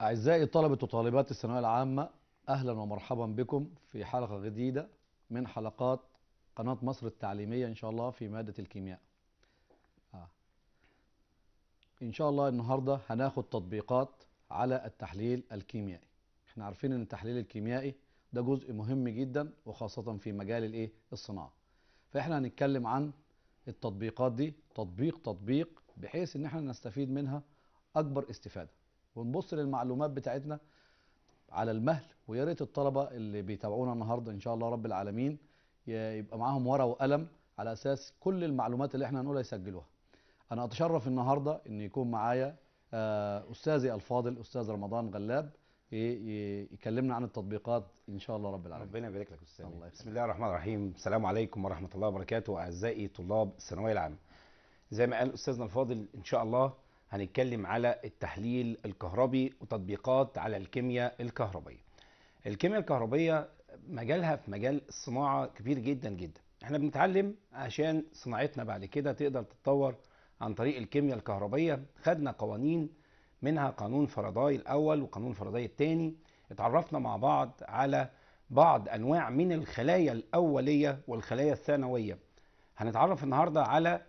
أعزائي طلبة وطالبات الثانوية العامة أهلا ومرحبا بكم في حلقة جديدة من حلقات قناة مصر التعليمية إن شاء الله في مادة الكيمياء آه. إن شاء الله النهاردة هناخد تطبيقات على التحليل الكيميائي احنا عارفين ان التحليل الكيميائي ده جزء مهم جدا وخاصة في مجال الايه الصناعة فاحنا هنتكلم عن التطبيقات دي تطبيق تطبيق بحيث ان احنا نستفيد منها اكبر استفاده ونبص للمعلومات بتاعتنا على المهل ويا ريت الطلبه اللي بيتابعونا النهارده ان شاء الله رب العالمين يبقى معاهم ورقه وقلم على اساس كل المعلومات اللي احنا هنقولها يسجلوها. انا اتشرف النهارده ان يكون معايا آه، استاذي الفاضل استاذ رمضان غلاب يكلمنا عن التطبيقات ان شاء الله رب العالمين ربنا يبارك لك استاذ بسم الله الرحمن الرحيم السلام عليكم ورحمه الله وبركاته اعزائي طلاب الثانويه العامه زي ما قال استاذنا الفاضل ان شاء الله هنتكلم على التحليل الكهربي وتطبيقات على الكيمياء الكهربية الكيمياء الكهربية مجالها في مجال الصناعة كبير جدا جدا احنا بنتعلم عشان صناعتنا بعد كده تقدر تتطور عن طريق الكيمياء الكهربية خدنا قوانين منها قانون فرضاي الأول وقانون فرضاي الثاني اتعرفنا مع بعض على بعض أنواع من الخلايا الأولية والخلايا الثانوية هنتعرف النهاردة على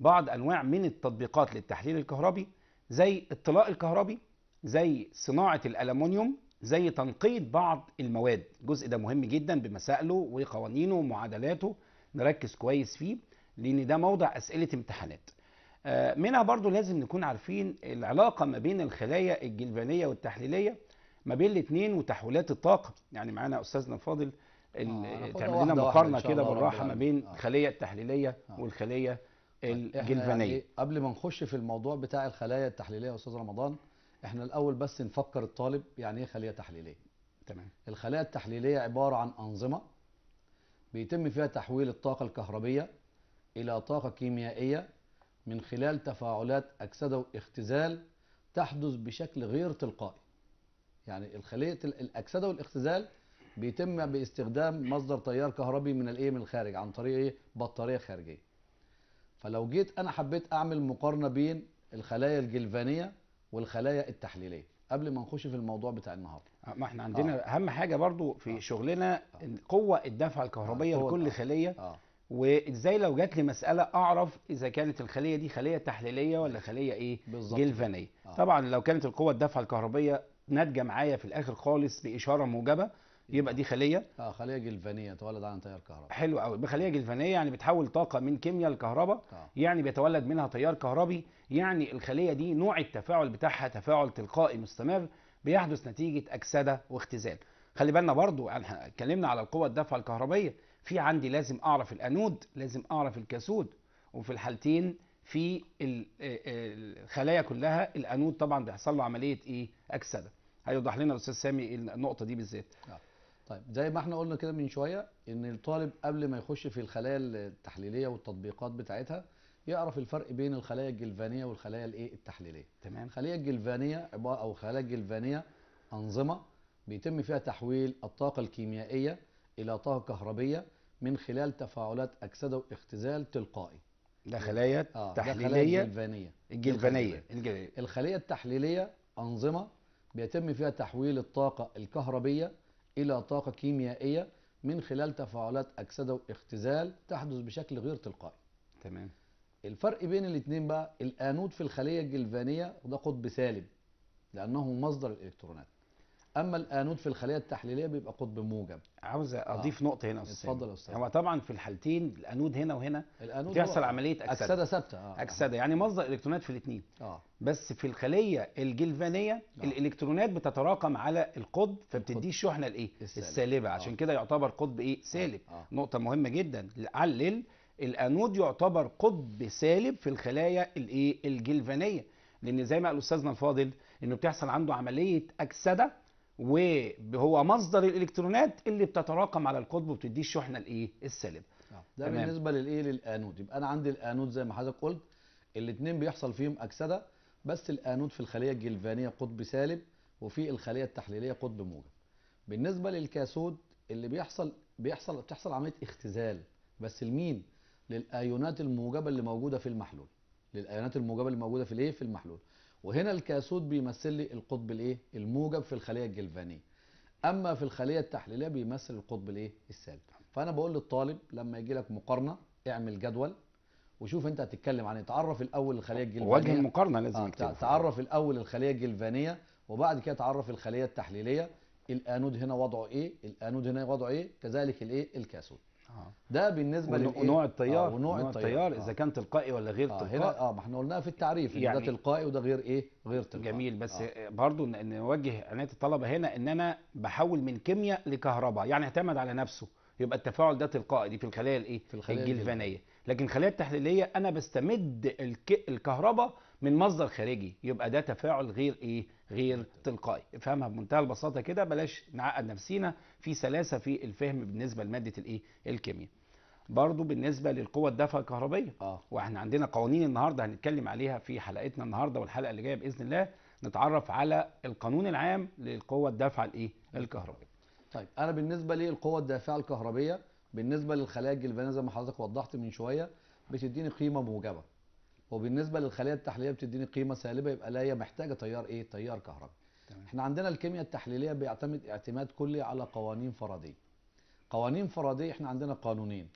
بعض انواع من التطبيقات للتحليل الكهربي زي الطلاء الكهربي زي صناعه الالومنيوم زي تنقيط بعض المواد الجزء ده مهم جدا بمسائله وقوانينه ومعادلاته نركز كويس فيه لان ده موضع اسئله امتحانات آه، منها برضو لازم نكون عارفين العلاقه ما بين الخلايا الجلبانيه والتحليليه ما بين الاثنين وتحويلات الطاقه يعني معانا استاذنا الفاضل آه، تعمل لنا مقارنه كده بالراحه ما بين آه. الخليه التحليليه والخليه طيب، الجلفانيه يعني قبل ما نخش في الموضوع بتاع الخلايا التحليليه يا استاذ رمضان احنا الاول بس نفكر الطالب يعني ايه خليه تحليليه تمام الخلايا التحليليه عباره عن انظمه بيتم فيها تحويل الطاقه الكهربيه الى طاقه كيميائيه من خلال تفاعلات اكسده واختزال تحدث بشكل غير تلقائي يعني الخليه الاكسده والاختزال بيتم باستخدام مصدر تيار كهربي من الايه من الخارج عن طريق ايه بطاريه خارجيه فلو جيت انا حبيت اعمل مقارنه بين الخلايا الجلفانيه والخلايا التحليليه قبل ما نخش في الموضوع بتاع النهارده آه، ما احنا عندنا آه. اهم حاجه برضو في آه. شغلنا آه. قوه الدفعه الكهربيه آه. لكل آه. خليه آه. وازاي لو جات لي مساله اعرف اذا كانت الخليه دي خليه تحليليه ولا خليه ايه بالزبط. جلفانيه آه. طبعا لو كانت القوه الدفعه الكهربيه ناتجه معايا في الاخر خالص باشاره موجبه يبقى دي خليه اه خليه جلفانيه تولد عن تيار كهربي حلو قوي بخليه جلفانيه يعني بتحول طاقه من كيمياء لكهرباء آه. يعني بيتولد منها تيار كهربي يعني الخليه دي نوع التفاعل بتاعها تفاعل تلقائي مستمر بيحدث نتيجه اكسده واختزال خلي بالنا برضو يعني احنا اتكلمنا على القوه الدافعه الكهربيه في عندي لازم اعرف الانود لازم اعرف الكاثود وفي الحالتين في آه، آه، الخلايا كلها الانود طبعا بيحصل له عمليه ايه اكسده هيوضح لنا الاستاذ سامي النقطه دي بالذات آه. طيب زي ما احنا قلنا كده من شويه ان الطالب قبل ما يخش في الخلايا التحليليه والتطبيقات بتاعتها يعرف الفرق بين الخلايا الجلفانيه والخلايا الايه التحليليه تمام الخليه الجلفانيه عباره او خلايا الجلفانيه انظمه بيتم فيها تحويل الطاقه الكيميائيه الى طاقه كهربيه من خلال تفاعلات اكسده واختزال تلقائي ده خلايا آه تحليليه ده خلايا الجلفانيه الجلفانيه الخليه التحليليه انظمه بيتم فيها تحويل الطاقه الكهربيه إلى طاقة كيميائية من خلال تفاعلات أكسدة واختزال تحدث بشكل غير تلقائي تمام الفرق بين الاثنين بقى الانود في الخليه الجلفانيه ده قطب سالب لانه مصدر الالكترونات اما الانود في الخليه التحليليه بيبقى قطب موجب عاوز آه. اضيف آه. نقطه هنا استاذ اتفضل يا استاذ هو طبعا في الحالتين الانود هنا وهنا الانود بتحصل عمليه اكسده اكسده ثابته آه. اكسده يعني مصدر الكترونات في الاثنين آه. بس في الخليه الجلفانيه آه. الالكترونات بتتراكم على القطب فبتديه الشحنه الايه السالبه آه. عشان كده يعتبر قطب ايه آه. سالب آه. آه. نقطه مهمه جدا علل الانود يعتبر قطب سالب في الخلايا الايه الجلفانيه لان زي ما قال استاذنا الفاضل انه بتحصل عنده عمليه اكسده وهو مصدر الالكترونات اللي بتتراكم على القطب وبتديه الشحنه الايه السالبه نعم. ده تمام. بالنسبه للايه للانود يبقى انا عندي الانود زي ما حضرتك قلت الاثنين بيحصل فيهم اكسده بس الانود في الخليه الجلفانيه قطب سالب وفي الخليه التحليليه قطب موجب بالنسبه للكاثود اللي بيحصل بيحصل بتحصل عمليه اختزال بس لمين للايونات الموجبه اللي موجوده في المحلول للايونات الموجبه اللي موجوده في الايه في المحلول وهنا الكاسود بيمثل لي القطب الايه الموجب في الخليه الجلفانيه اما في الخليه التحليليه بيمثل القطب الايه السالب فانا بقول للطالب لما يجي لك مقارنه اعمل جدول وشوف انت هتتكلم عن اتعرف إيه. الاول الخليه الجلفانيه وجه المقارنه لازم آه تعرف الاول الخليه الجلفانيه وبعد كده تعرف الخليه التحليليه الانود هنا وضعه ايه الانود هنا وضعه ايه كذلك الايه الكاثود آه. ده بالنسبه ونوع للإيه؟ التيار آه ونوع, التيار, التيار آه. اذا كان تلقائي ولا غير آه، تلقائي اه ما احنا قلناها في التعريف يعني ده تلقائي وده غير ايه غير تلقائي جميل بس آه. آه، برضو نوجه عنايه الطلبه هنا ان انا بحول من كيمياء لكهرباء يعني اعتمد على نفسه يبقى التفاعل ده تلقائي دي في الخلايا الايه في الخلايا الجلفانيه لكن الخلايا التحليليه انا بستمد الكهرباء من مصدر خارجي يبقى ده تفاعل غير ايه غير تلقائي افهمها بمنتهى البساطه كده بلاش نعقد نفسينا في سلاسه في الفهم بالنسبه لماده الايه الكيمياء برضو بالنسبة للقوة الدفع الكهربية آه. واحنا عندنا قوانين النهاردة هنتكلم عليها في حلقتنا النهاردة والحلقة اللي جاية بإذن الله نتعرف على القانون العام للقوة الدافعة الايه الكهربية طيب انا بالنسبة للقوة الدافعة الكهربية بالنسبة للخلايا الجلبانية زي ما حضرتك وضحت من شوية بتديني قيمة موجبة وبالنسبه للخليه التحليليه بتديني قيمه سالبه يبقى لا هي محتاجه تيار ايه تيار كهربي تمام. احنا عندنا الكيمياء التحليليه بيعتمد اعتماد كلي على قوانين فرديه قوانين فرديه احنا عندنا قانونين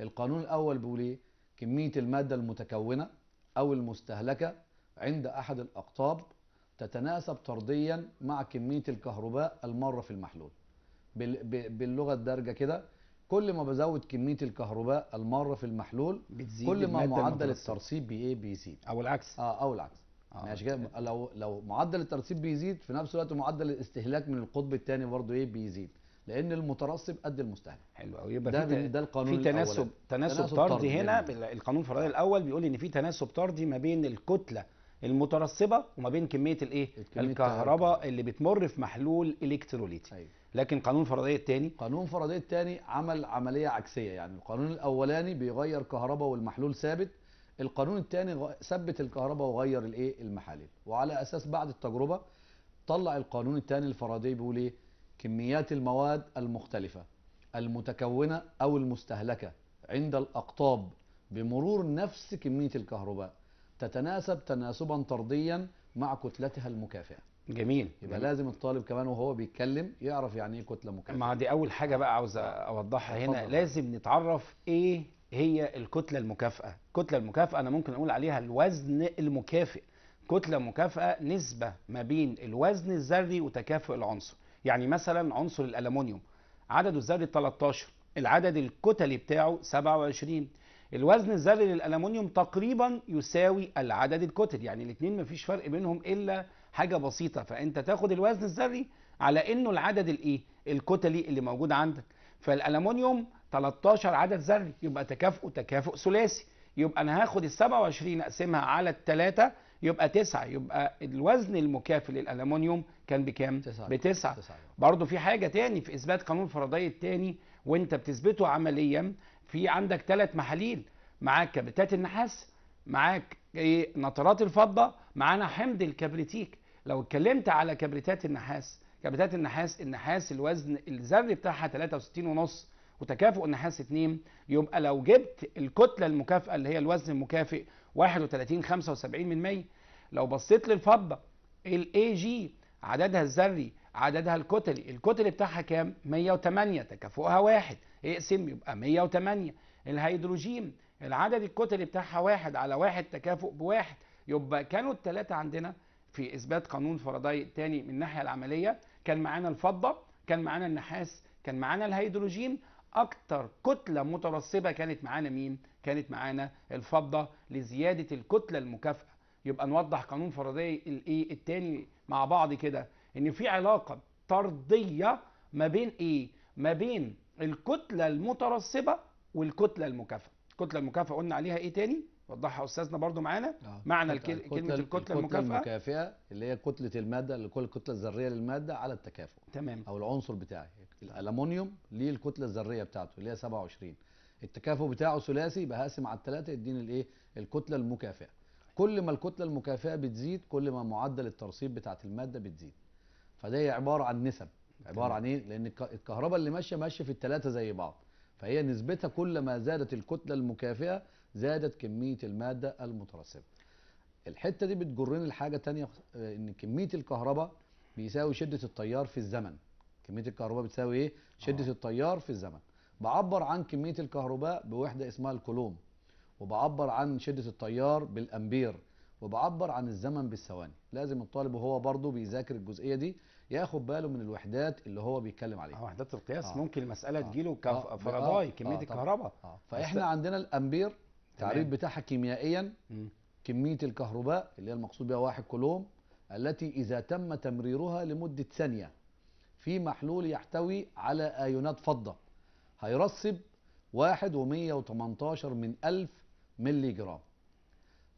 القانون الاول بيقول ايه كميه الماده المتكونه او المستهلكه عند احد الاقطاب تتناسب طرديا مع كميه الكهرباء المره في المحلول باللغه الدارجه كده كل ما بزود كميه الكهرباء الماره في المحلول بتزيد كل ما معدل الترسيب بايه بيزيد او العكس اه او العكس آه. ماشي يعني كده لو لو معدل الترسيب بيزيد في نفس الوقت معدل الاستهلاك من القطب الثاني برضه ايه بيزيد لان المترسب قد المستهلك حلو قوي يبقى ده, في ده القانون في تناسب تناسب, تناسب طردي, طردي هنا, هنا. يعني. القانون الفرعي الاول بيقول ان في تناسب طردي ما بين الكتله المترسبه وما بين كميه الايه الكهرباء اللي بتمر في محلول الكتروليتي أيوة. لكن قانون فرضيه الثاني قانون فرضيه الثاني عمل عمليه عكسيه يعني القانون الاولاني بيغير كهرباء والمحلول ثابت القانون الثاني ثبت الكهرباء وغير الايه المحاليل وعلى اساس بعد التجربه طلع القانون الثاني الفرضيه بيقول ايه كميات المواد المختلفه المتكونه او المستهلكه عند الاقطاب بمرور نفس كميه الكهرباء تتناسب تناسبا طرديا مع كتلتها المكافئة جميل يبقى جميل. لازم الطالب كمان وهو بيتكلم يعرف يعني ايه كتله مكافئه ما دي اول حاجه بقى عاوز اوضحها هنا لازم نتعرف ايه هي الكتله المكافئه الكتله المكافئه انا ممكن اقول عليها الوزن المكافئ كتله مكافئه نسبه ما بين الوزن الذري وتكافؤ العنصر يعني مثلا عنصر الالومنيوم عدده الذري 13 العدد الكتلي بتاعه 27 الوزن الذري للالومنيوم تقريبا يساوي العدد الكتل يعني الاثنين مفيش فرق بينهم الا حاجه بسيطه فانت تاخد الوزن الذري على انه العدد الايه الكتلي اللي موجود عندك فالالومنيوم 13 عدد ذري يبقى تكافؤه تكافؤ ثلاثي يبقى انا هاخد ال 27 اقسمها على الثلاثه يبقى 9 يبقى الوزن المكافي للالومنيوم كان بكام؟ ب 9 برضه في حاجه تاني في اثبات قانون الفرضيه الثاني وانت بتثبته عمليا في عندك ثلاث محاليل معاك كبتات النحاس معاك ايه نطرات الفضه معانا حمض الكبريتيك لو اتكلمت على كبريتات النحاس كبريتات النحاس النحاس الوزن الذري بتاعها 63 ونص وتكافؤ النحاس 2 يبقى لو جبت الكتله المكافئه اللي هي الوزن المكافئ 31 75 من 100 لو بصيت للفضه الاي جي عددها الذري عددها الكتلي الكتلي بتاعها كام 108 تكافؤها واحد اقسم يبقى 108 الهيدروجين العدد الكتلي بتاعها واحد على واحد تكافؤ بواحد يبقى كانوا الثلاثة عندنا في إثبات قانون فرضاي الثاني من الناحية العملية كان معانا الفضة كان معانا النحاس كان معانا الهيدروجين أكتر كتلة مترسبة كانت معانا مين؟ كانت معانا الفضة لزيادة الكتلة المكافئة يبقى نوضح قانون فرضاي الايه الثاني مع بعض كده ان في علاقه طرديه ما بين ايه ما بين الكتله المترسبه والكتله المكافئه الكتله المكافئه قلنا عليها ايه تاني وضحها استاذنا برضو معانا آه، معنى كلمه الكتله, الكتلة المكافئه المكافئه اللي هي كتله الماده اللي كل الكتله الذريه للماده على التكافؤ تمام او العنصر بتاعي الالومنيوم ليه الكتله الذريه بتاعته اللي هي 27 التكافؤ بتاعه ثلاثي بقاسم على الثلاثه يديني الايه الكتله المكافئه كل ما الكتله المكافئه بتزيد كل ما معدل الترسيب بتاعه الماده بتزيد هي عباره عن نسب عباره عن ايه لان الكهرباء اللي ماشيه ماشيه في الثلاثه زي بعض فهي نسبتها كل ما زادت الكتله المكافئه زادت كميه الماده المترسبه الحته دي بتجرني لحاجه ثانيه آه، ان كميه الكهرباء بيساوي شده التيار في الزمن كميه الكهرباء بتساوي ايه شده آه. التيار في الزمن بعبر عن كميه الكهرباء بوحده اسمها الكولوم وبعبر عن شده التيار بالامبير وبعبر عن الزمن بالثواني لازم الطالب وهو برضه بيذاكر الجزئيه دي ياخد باله من الوحدات اللي هو بيتكلم عليها اه وحدات القياس آه. ممكن المساله آه. تجيله آه. فرضاي آه. كميه آه. الكهرباء آه. فاحنا بس... عندنا الامبير التعريف بتاعها كيميائيا كميه الكهرباء اللي هي المقصود بها واحد كولوم التي اذا تم تمريرها لمده ثانيه في محلول يحتوي على ايونات فضه هيرسب واحد و118 من 1000 ملي جرام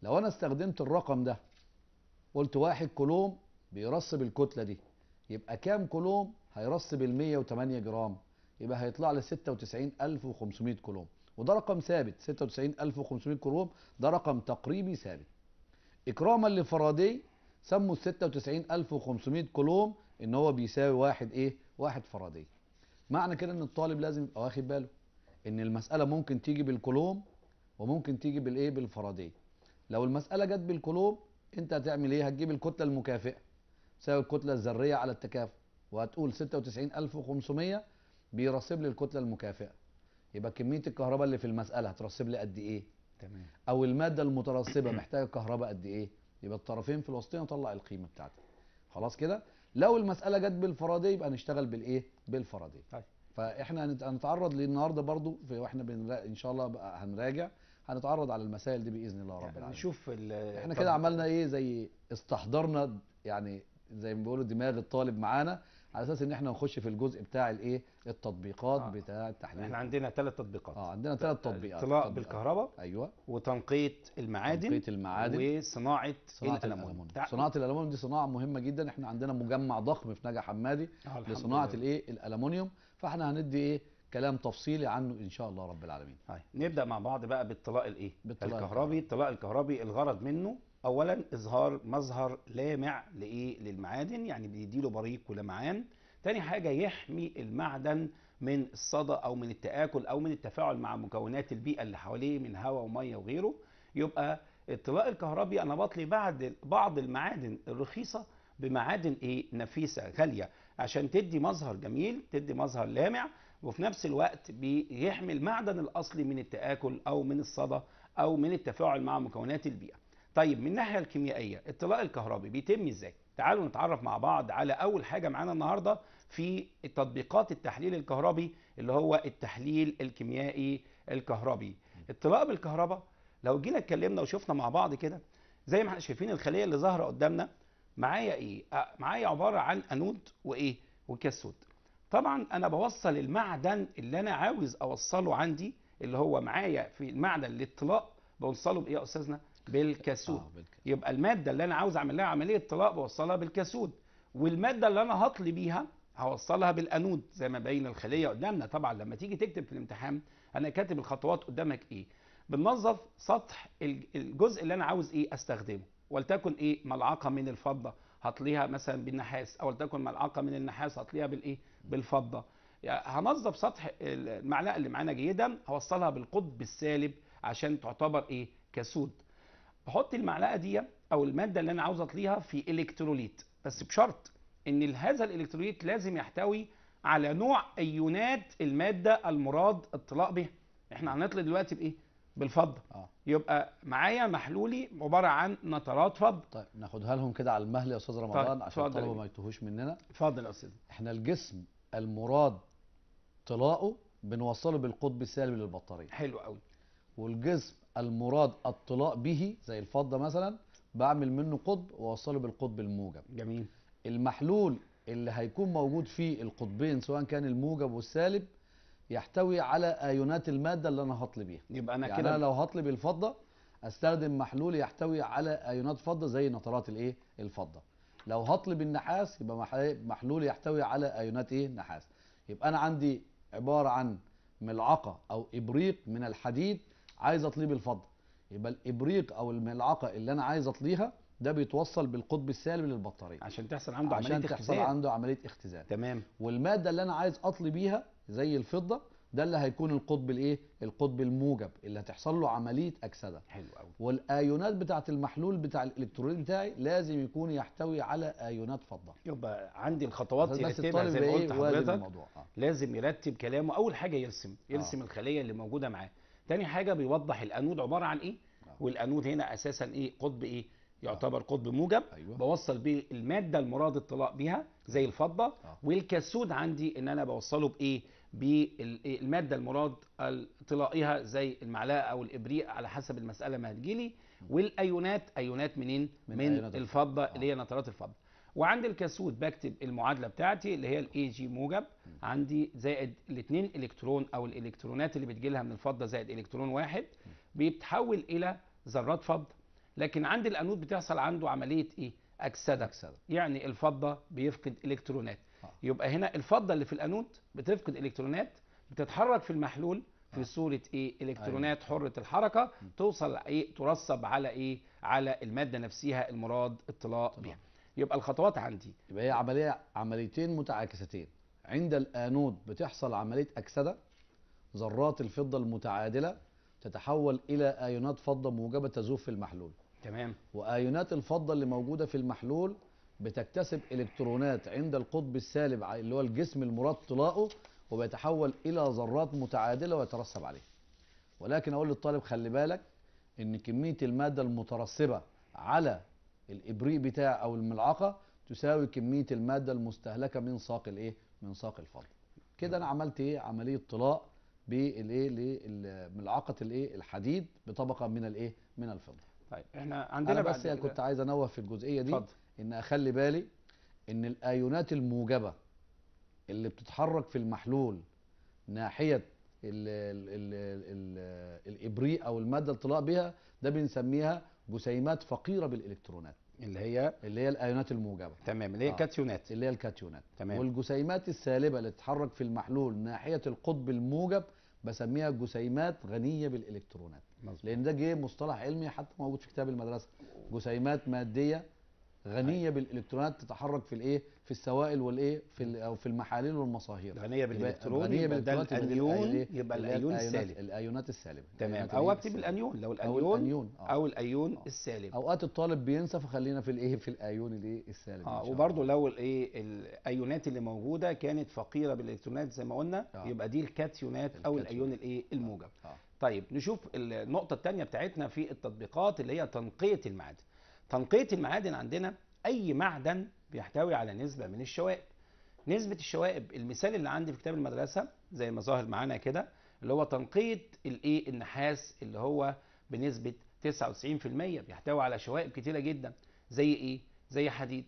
لو انا استخدمت الرقم ده قلت واحد كولوم بيرصب الكتلة دي يبقى كام كولوم هيرصب ال 108 جرام يبقى هيطلع لي 96500 كولوم وده رقم ثابت 96500 كولوم ده رقم تقريبي ثابت اكراما لفرادي سموا ال 96500 كولوم ان هو بيساوي واحد ايه واحد فرادي معنى كده ان الطالب لازم يبقى واخد باله ان المساله ممكن تيجي بالكولوم وممكن تيجي بالايه بالفرادية. لو المسألة جت بالكولوم انت هتعمل ايه هتجيب الكتلة المكافئة تساوي الكتلة الذرية على التكافؤ وهتقول 96500 بيرسب لي الكتلة المكافئة يبقى كمية الكهرباء اللي في المسألة هترسب لي قد ايه تمام او المادة المترسبة محتاجة كهرباء قد ايه يبقى الطرفين في الوسطين نطلع القيمة بتاعتها خلاص كده لو المسألة جت بالفرادي يبقى نشتغل بالايه بالفرادي طيب فاحنا هنتعرض للنهارده برضو في واحنا ان شاء الله هنراجع هنتعرض على المسائل دي باذن الله رب يعني العالمين نشوف احنا كده عملنا ايه زي استحضرنا يعني زي ما بيقولوا دماغ الطالب معانا على اساس ان احنا نخش في الجزء بتاع الايه التطبيقات آه. بتاع التحليل احنا عندنا ثلاث تطبيقات اه عندنا ثلاث تطبيقات اطلاق بالكهرباء ايوه وتنقيط المعادن تنقيط المعادن وصناعه الالومنيوم صناعه الالومنيوم دي صناعه مهمه جدا احنا عندنا مجمع ضخم في نجع حمادي آه لصناعه الايه الالومنيوم فاحنا هندي ايه كلام تفصيلي عنه ان شاء الله رب العالمين هاي. نبدا مع بعض بقى بالطلاق الايه بالطلاق الكهربي الطلاق الكهربي الغرض منه اولا اظهار مظهر لامع لايه للمعادن يعني بيديله بريق ولمعان تاني حاجه يحمي المعدن من الصدى او من التاكل او من التفاعل مع مكونات البيئه اللي حواليه من هواء وميه وغيره يبقى الطلاق الكهربي انا بطلي بعد بعض المعادن الرخيصه بمعادن ايه نفيسه غاليه عشان تدي مظهر جميل تدي مظهر لامع وفي نفس الوقت بيحمي المعدن الاصلي من التآكل او من الصدى او من التفاعل مع مكونات البيئة. طيب من الناحية الكيميائية الطلاء الكهربي بيتم ازاي؟ تعالوا نتعرف مع بعض على اول حاجة معانا النهاردة في تطبيقات التحليل الكهربي اللي هو التحليل الكيميائي الكهربي. الطلاء بالكهرباء لو جينا اتكلمنا وشفنا مع بعض كده زي ما احنا شايفين الخلية اللي ظاهرة قدامنا معايا ايه؟ معايا عبارة عن انود وايه؟ وكاسود. طبعا انا بوصل المعدن اللي انا عاوز اوصله عندي اللي هو معايا في المعدن للطلاء بوصله بايه يا استاذنا بالكاسود آه يبقى الماده اللي انا عاوز اعمل لها عمليه طلاء بوصلها بالكاسود والماده اللي انا هطلي بيها هوصلها بالانود زي ما باين الخليه قدامنا طبعا لما تيجي تكتب في الامتحان انا كاتب الخطوات قدامك ايه بننظف سطح الجزء اللي انا عاوز ايه استخدمه ولتكن ايه ملعقه من الفضه هطليها مثلا بالنحاس او لتكن ملعقه من النحاس هطليها بالايه بالفضه يعني هنظف سطح المعلقه اللي معانا جيدا هوصلها بالقطب السالب عشان تعتبر ايه كسود بحط المعلقه دي او الماده اللي انا عاوز اطليها في الكتروليت بس بشرط ان هذا الالكتروليت لازم يحتوي على نوع ايونات الماده المراد الطلاء به احنا هنطلي دلوقتي بايه بالفضه اه يبقى معايا محلولي عباره عن نترات فضه طيب ناخدها لهم كده على المهل يا استاذ رمضان طيب. عشان الطلبه ما يتوهوش مننا اتفضل يا استاذ احنا الجسم المراد طلاؤه بنوصله بالقطب السالب للبطاريه حلو قوي والجسم المراد الطلاء به زي الفضه مثلا بعمل منه قطب واوصله بالقطب الموجب جميل المحلول اللي هيكون موجود فيه القطبين سواء كان الموجب والسالب يحتوي على ايونات الماده اللي انا هطلي بيها يبقى انا يعني كده انا لو هطلي بالفضه استخدم محلول يحتوي على ايونات فضه زي نترات الايه الفضه لو هطلي بالنحاس يبقى محلول يحتوي على ايونات ايه نحاس يبقى انا عندي عباره عن ملعقه او ابريق من الحديد عايز اطليه بالفضه يبقى الابريق او الملعقه اللي انا عايز اطليها ده بيتوصل بالقطب السالب للبطاريه عشان تحصل عنده عمليه اختزال عشان تحصل عنده عمليه اختزال تمام والماده اللي انا عايز اطلي بيها زي الفضه ده اللي هيكون القطب الايه القطب الموجب اللي هتحصل له عمليه اكسده حلو قوي والايونات بتاعه المحلول بتاع الالكترولين بتاعي لازم يكون يحتوي على ايونات فضه يبقى عندي الخطوات يرتبها زي ما إيه؟ قلت حضرتك آه. لازم يرتب كلامه اول حاجه يرسم آه. يرسم آه. الخليه اللي موجوده معاه تاني حاجه بيوضح الانود عباره عن ايه آه. والانود هنا اساسا ايه قطب ايه يعتبر قطب موجب أيوة. بوصل بيه الماده المراد الطلاق بيها زي الفضه آه. والكسود عندي ان انا بوصله بايه بالمادة المراد طلائها زي المعلقة أو الإبريق على حسب المسألة ما هتجيلي والأيونات أيونات منين؟ من, من الفضة آه. اللي هي نترات الفضة وعند الكسود بكتب المعادلة بتاعتي اللي هي الاي جي موجب عندي زائد الاثنين الكترون أو الإلكترونات اللي بتجيلها من الفضة زائد إلكترون واحد بيتحول إلى ذرات فضة لكن عند الأنود بتحصل عنده عملية إيه؟ أكسدة, أكسدة. يعني الفضة بيفقد إلكترونات آه. يبقى هنا الفضه اللي في الانود بتفقد الكترونات بتتحرك في المحلول في آه. صوره ايه أيوه. الكترونات حره الحركه توصل ايه ترسب على ايه على الماده نفسها المراد اطلاع بها يبقى الخطوات عندي يبقى هي عمليه عمليتين متعاكستين عند الانود بتحصل عمليه اكسده ذرات الفضه المتعادله تتحول الى ايونات فضه موجبه تذوب في المحلول تمام وايونات الفضه اللي موجوده في المحلول بتكتسب الكترونات عند القطب السالب اللي هو الجسم المراد طلاؤه وبيتحول الى ذرات متعادله ويترسب عليه ولكن اقول للطالب خلي بالك ان كميه الماده المترسبه على الابريق بتاع او الملعقه تساوي كميه الماده المستهلكه من ساق الايه من ساق الفضل كده انا عملت ايه عمليه طلاء بالايه لملعقه الايه الحديد بطبقه من الايه من الفضه طيب احنا عندنا أنا بس كنت عايز انوه في الجزئيه دي فضل. ان اخلي بالي ان الايونات الموجبه اللي بتتحرك في المحلول ناحيه ال ال ال الابريق او الماده الطلاق بها ده بنسميها جسيمات فقيره بالالكترونات اللي هي اللي هي الايونات الموجبه تمام اللي هي آه. الكاتيونات اللي هي الكاتيونات تمام والجسيمات السالبه اللي تتحرك في المحلول ناحيه القطب الموجب بسميها جسيمات غنيه بالالكترونات مزبوط. لان ده جه مصطلح علمي حتى موجود في كتاب المدرسه جسيمات ماديه غنيه أيوة. بالالكترونات تتحرك في الايه في السوائل والايه في او في المحاليل والمصاهير غنيه بالالكترون غنيه بالالكترونات يبقى الايون السالب الايونات السالبه تمام او اكتب الانيون لو الانيون آه. او الايون السالب اوقات الطالب بينسى فخلينا في الايه في الايون الايه السالب اه وبرده لو الايه الايونات اللي موجوده كانت فقيره بالالكترونات زي ما قلنا آه. يبقى دي الكاتيونات او الايون الايه آه. الموجب آه. طيب نشوف النقطه الثانيه بتاعتنا في التطبيقات اللي هي تنقيه المعادن تنقية المعادن عندنا أي معدن بيحتوي على نسبة من الشوائب نسبة الشوائب المثال اللي عندي في كتاب المدرسة زي ما ظاهر معانا كده اللي هو تنقية الايه النحاس اللي هو بنسبة 99% بيحتوي على شوائب كتيرة جدا زي ايه؟ زي حديد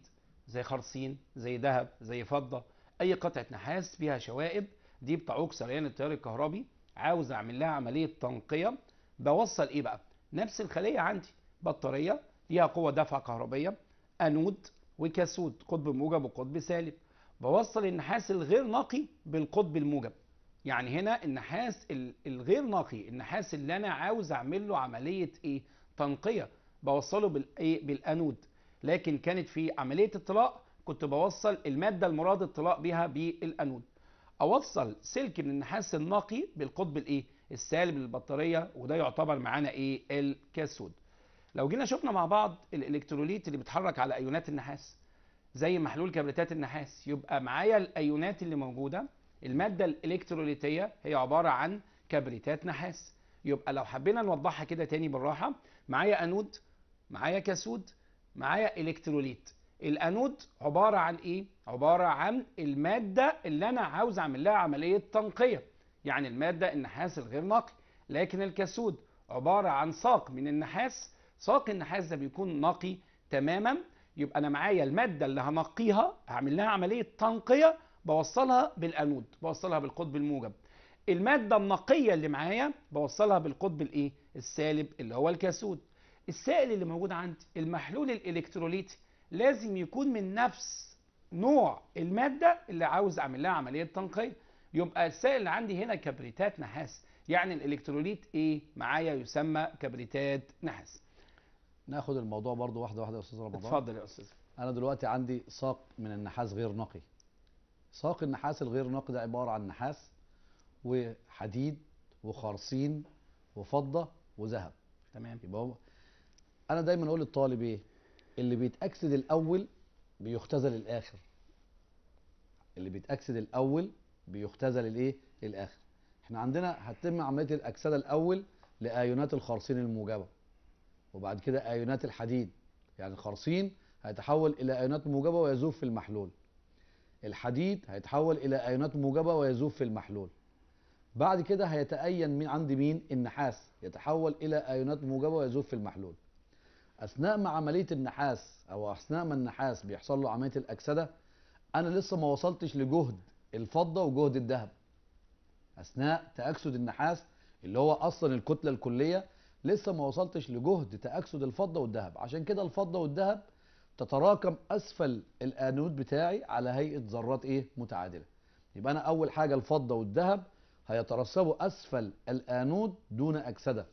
زي خرسين زي ذهب زي فضة أي قطعة نحاس فيها شوائب دي بتعوق سريان التيار الكهربي عاوز أعمل لها عملية تنقية بوصل ايه بقى؟ نفس الخلية عندي بطارية ليها قوة دفع كهربية أنود وكاسود قطب موجب وقطب سالب بوصل النحاس الغير نقي بالقطب الموجب يعني هنا النحاس الغير نقي النحاس اللي انا عاوز اعمل له عمليه ايه تنقيه بوصله بالايه بالانود لكن كانت في عمليه الطلاق كنت بوصل الماده المراد الطلاق بها بالانود اوصل سلك من النحاس النقي بالقطب الايه السالب للبطاريه وده يعتبر معانا ايه الكاسود لو جينا شفنا مع بعض الالكتروليت اللي بيتحرك على ايونات النحاس زي محلول كبريتات النحاس يبقى معايا الايونات اللي موجوده الماده الالكتروليتيه هي عباره عن كبريتات نحاس يبقى لو حبينا نوضحها كده تاني بالراحه معايا انود معايا كاسود معايا الكتروليت الانود عباره عن ايه عباره عن الماده اللي انا عاوز اعمل لها عمليه تنقيه يعني الماده النحاس الغير نقي لكن الكاسود عباره عن ساق من النحاس ساق النحاس ده بيكون نقي تماما يبقى انا معايا الماده اللي هنقيها هعمل لها عمليه تنقيه بوصلها بالانود بوصلها بالقطب الموجب الماده النقيه اللي معايا بوصلها بالقطب الايه السالب اللي هو الكاسود السائل اللي موجود عندي المحلول الالكتروليتي لازم يكون من نفس نوع الماده اللي عاوز اعمل لها عمليه تنقيه يبقى السائل اللي عندي هنا كبريتات نحاس يعني الالكتروليت ايه معايا يسمى كبريتات نحاس ناخد الموضوع برضو واحده واحده يا استاذ رمضان اتفضل يا استاذ انا دلوقتي عندي ساق من النحاس غير نقي ساق النحاس الغير نقي ده عباره عن نحاس وحديد وخرسين وفضه وذهب تمام يبقى هو انا دايما اقول للطالب ايه اللي بيتاكسد الاول بيختزل الاخر اللي بيتاكسد الاول بيختزل الايه الاخر احنا عندنا هتتم عمليه الاكسده الاول لايونات الخرسين الموجبه وبعد كده ايونات الحديد يعني الخرسين هيتحول الى ايونات موجبه ويذوب في المحلول الحديد هيتحول الى ايونات موجبه ويذوب في المحلول بعد كده هيتأين من عند مين النحاس يتحول الى ايونات موجبه ويذوب في المحلول اثناء ما عمليه النحاس او اثناء ما النحاس بيحصل له عمليه الاكسده انا لسه ما وصلتش لجهد الفضه وجهد الذهب اثناء تاكسد النحاس اللي هو اصلا الكتله الكليه لسه ما وصلتش لجهد تأكسد الفضة والذهب عشان كده الفضة والذهب تتراكم أسفل الأنود بتاعي على هيئة ذرات إيه متعادلة يبقى أنا أول حاجة الفضة والذهب هيترسبوا أسفل الأنود دون أكسدة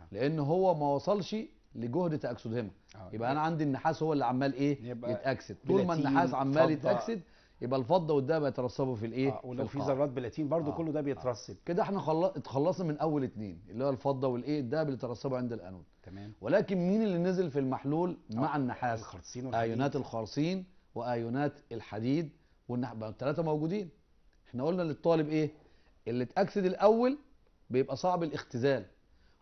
آه. لأن هو ما وصلش لجهد تأكسدهما آه. يبقى أنا عندي النحاس هو اللي عمال إيه يتأكسد طول ما النحاس عمال يتأكسد يبقى الفضه والدهب هيترسبوا في الايه آه ولو في ذرات بلاتين برضو آه كله ده آه. بيترسب كده احنا اتخلصنا من اول اتنين اللي هو الفضه والايه الدهب اللي ترسبوا عند الانود تمام ولكن مين اللي نزل في المحلول آه، مع النحاس الخرسين ايونات الخرسين وايونات الحديد والنحاس الثلاثه موجودين احنا قلنا للطالب ايه اللي اتاكسد الاول بيبقى صعب الاختزال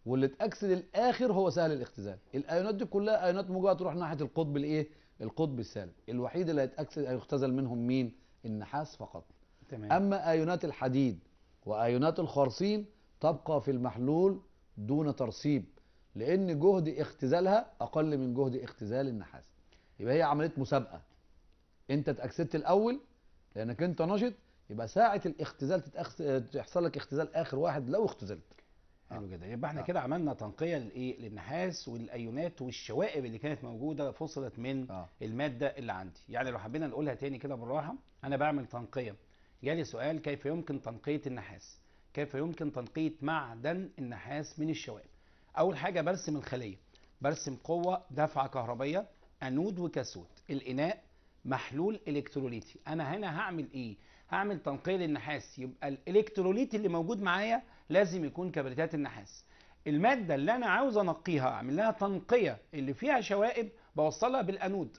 واللي اتاكسد الاخر هو سهل الاختزال الايونات دي كلها ايونات موجوده تروح ناحيه القطب الايه القطب السالب الوحيد اللي هيتأكسد هيختزل منهم مين النحاس فقط تمام. أما آيونات الحديد وآيونات الخرسين تبقى في المحلول دون ترسيب لأن جهد اختزالها أقل من جهد اختزال النحاس يبقى هي عملية مسابقة أنت اتأكسدت الأول لأنك أنت نشط يبقى ساعة الاختزال تتأخ... تحصل لك اختزال آخر واحد لو اختزلت حلو آه. جدا يبقى احنا آه. كده عملنا تنقيه للايه للنحاس والايونات والشوائب اللي كانت موجوده فصلت من آه. الماده اللي عندي يعني لو حبينا نقولها تاني كده بالراحه انا بعمل تنقيه جالي سؤال كيف يمكن تنقيه النحاس كيف يمكن تنقيه معدن النحاس من الشوائب اول حاجه برسم الخليه برسم قوه دفعه كهربيه انود وكاسود الاناء محلول الكتروليتي انا هنا هعمل ايه هعمل تنقيه للنحاس يبقى الالكتروليت اللي موجود معايا لازم يكون كبريتات النحاس المادة اللي أنا عاوز أنقيها أعمل لها تنقية اللي فيها شوائب بوصلها بالأنود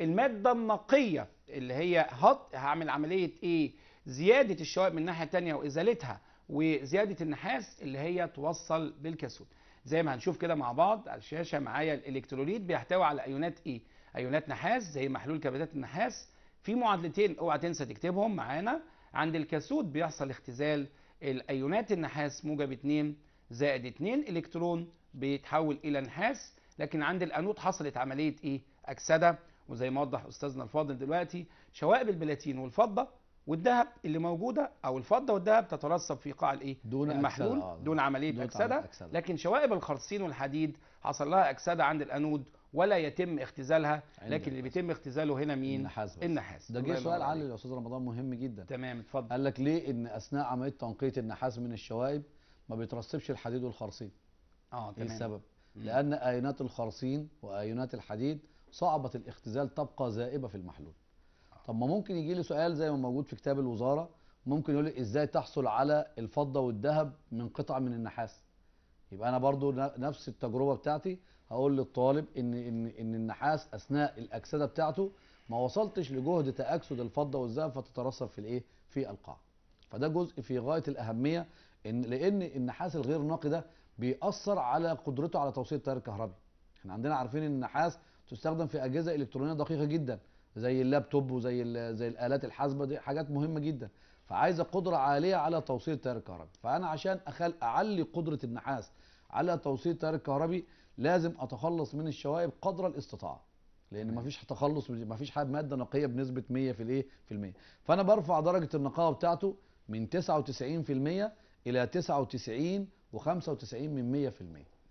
المادة النقية اللي هي هط هعمل عملية إيه زيادة الشوائب من الناحية تانية وإزالتها وزيادة النحاس اللي هي توصل بالكاثود زي ما هنشوف كده مع بعض على الشاشة معايا الإلكتروليت بيحتوي على أيونات إيه أيونات نحاس زي محلول كبريتات النحاس في معادلتين اوعى تنسى تكتبهم معانا عند الكاسود بيحصل اختزال الايونات النحاس موجب 2 زائد 2 الكترون بيتحول الى نحاس لكن عند الانود حصلت عمليه ايه اكسده وزي ما وضح استاذنا الفاضل دلوقتي شوائب البلاتين والفضه والذهب اللي موجوده او الفضه والذهب تترسب في قاع الايه دون المحلول أكسدة. دون عمليه دون أكسدة. اكسده لكن شوائب الخرسين والحديد حصل لها اكسده عند الانود ولا يتم اختزالها لكن اللي بيتم اختزاله هنا مين النحاس بس. النحاس ده جه سؤال علي الاستاذ رمضان مهم جدا تمام اتفضل قال لك ليه ان اثناء عمليه تنقيه النحاس من الشوائب ما بيترسبش الحديد والخرسين اه إيه تمام ايه السبب لان ايونات الخرسين وايونات الحديد صعبه الاختزال تبقى ذائبه في المحلول آه. طب ما ممكن يجي لي سؤال زي ما موجود في كتاب الوزاره ممكن يقول لي ازاي تحصل على الفضه والذهب من قطع من النحاس يبقى انا برضو نفس التجربه بتاعتي هقول للطالب ان ان ان النحاس اثناء الاكسده بتاعته ما وصلتش لجهد تاكسد الفضه والذهب فتترسب في الايه في القاع فده جزء في غايه الاهميه ان لان النحاس الغير نقي ده بيأثر على قدرته على توصيل التيار الكهربي احنا عندنا عارفين ان النحاس تستخدم في اجهزه الكترونيه دقيقه جدا زي اللابتوب وزي زي الالات الحاسبه دي حاجات مهمه جدا فعايزه قدره عاليه على توصيل التيار الكهربي فانا عشان اخل اعلي قدره النحاس على توصيل التيار الكهربي لازم اتخلص من الشوائب قدر الاستطاعه لان مفيش تخلص مفيش حاجه ماده نقيه بنسبه 100 في الايه في المية فانا برفع درجه النقاوه بتاعته من 99% الى 99 و95 من 100%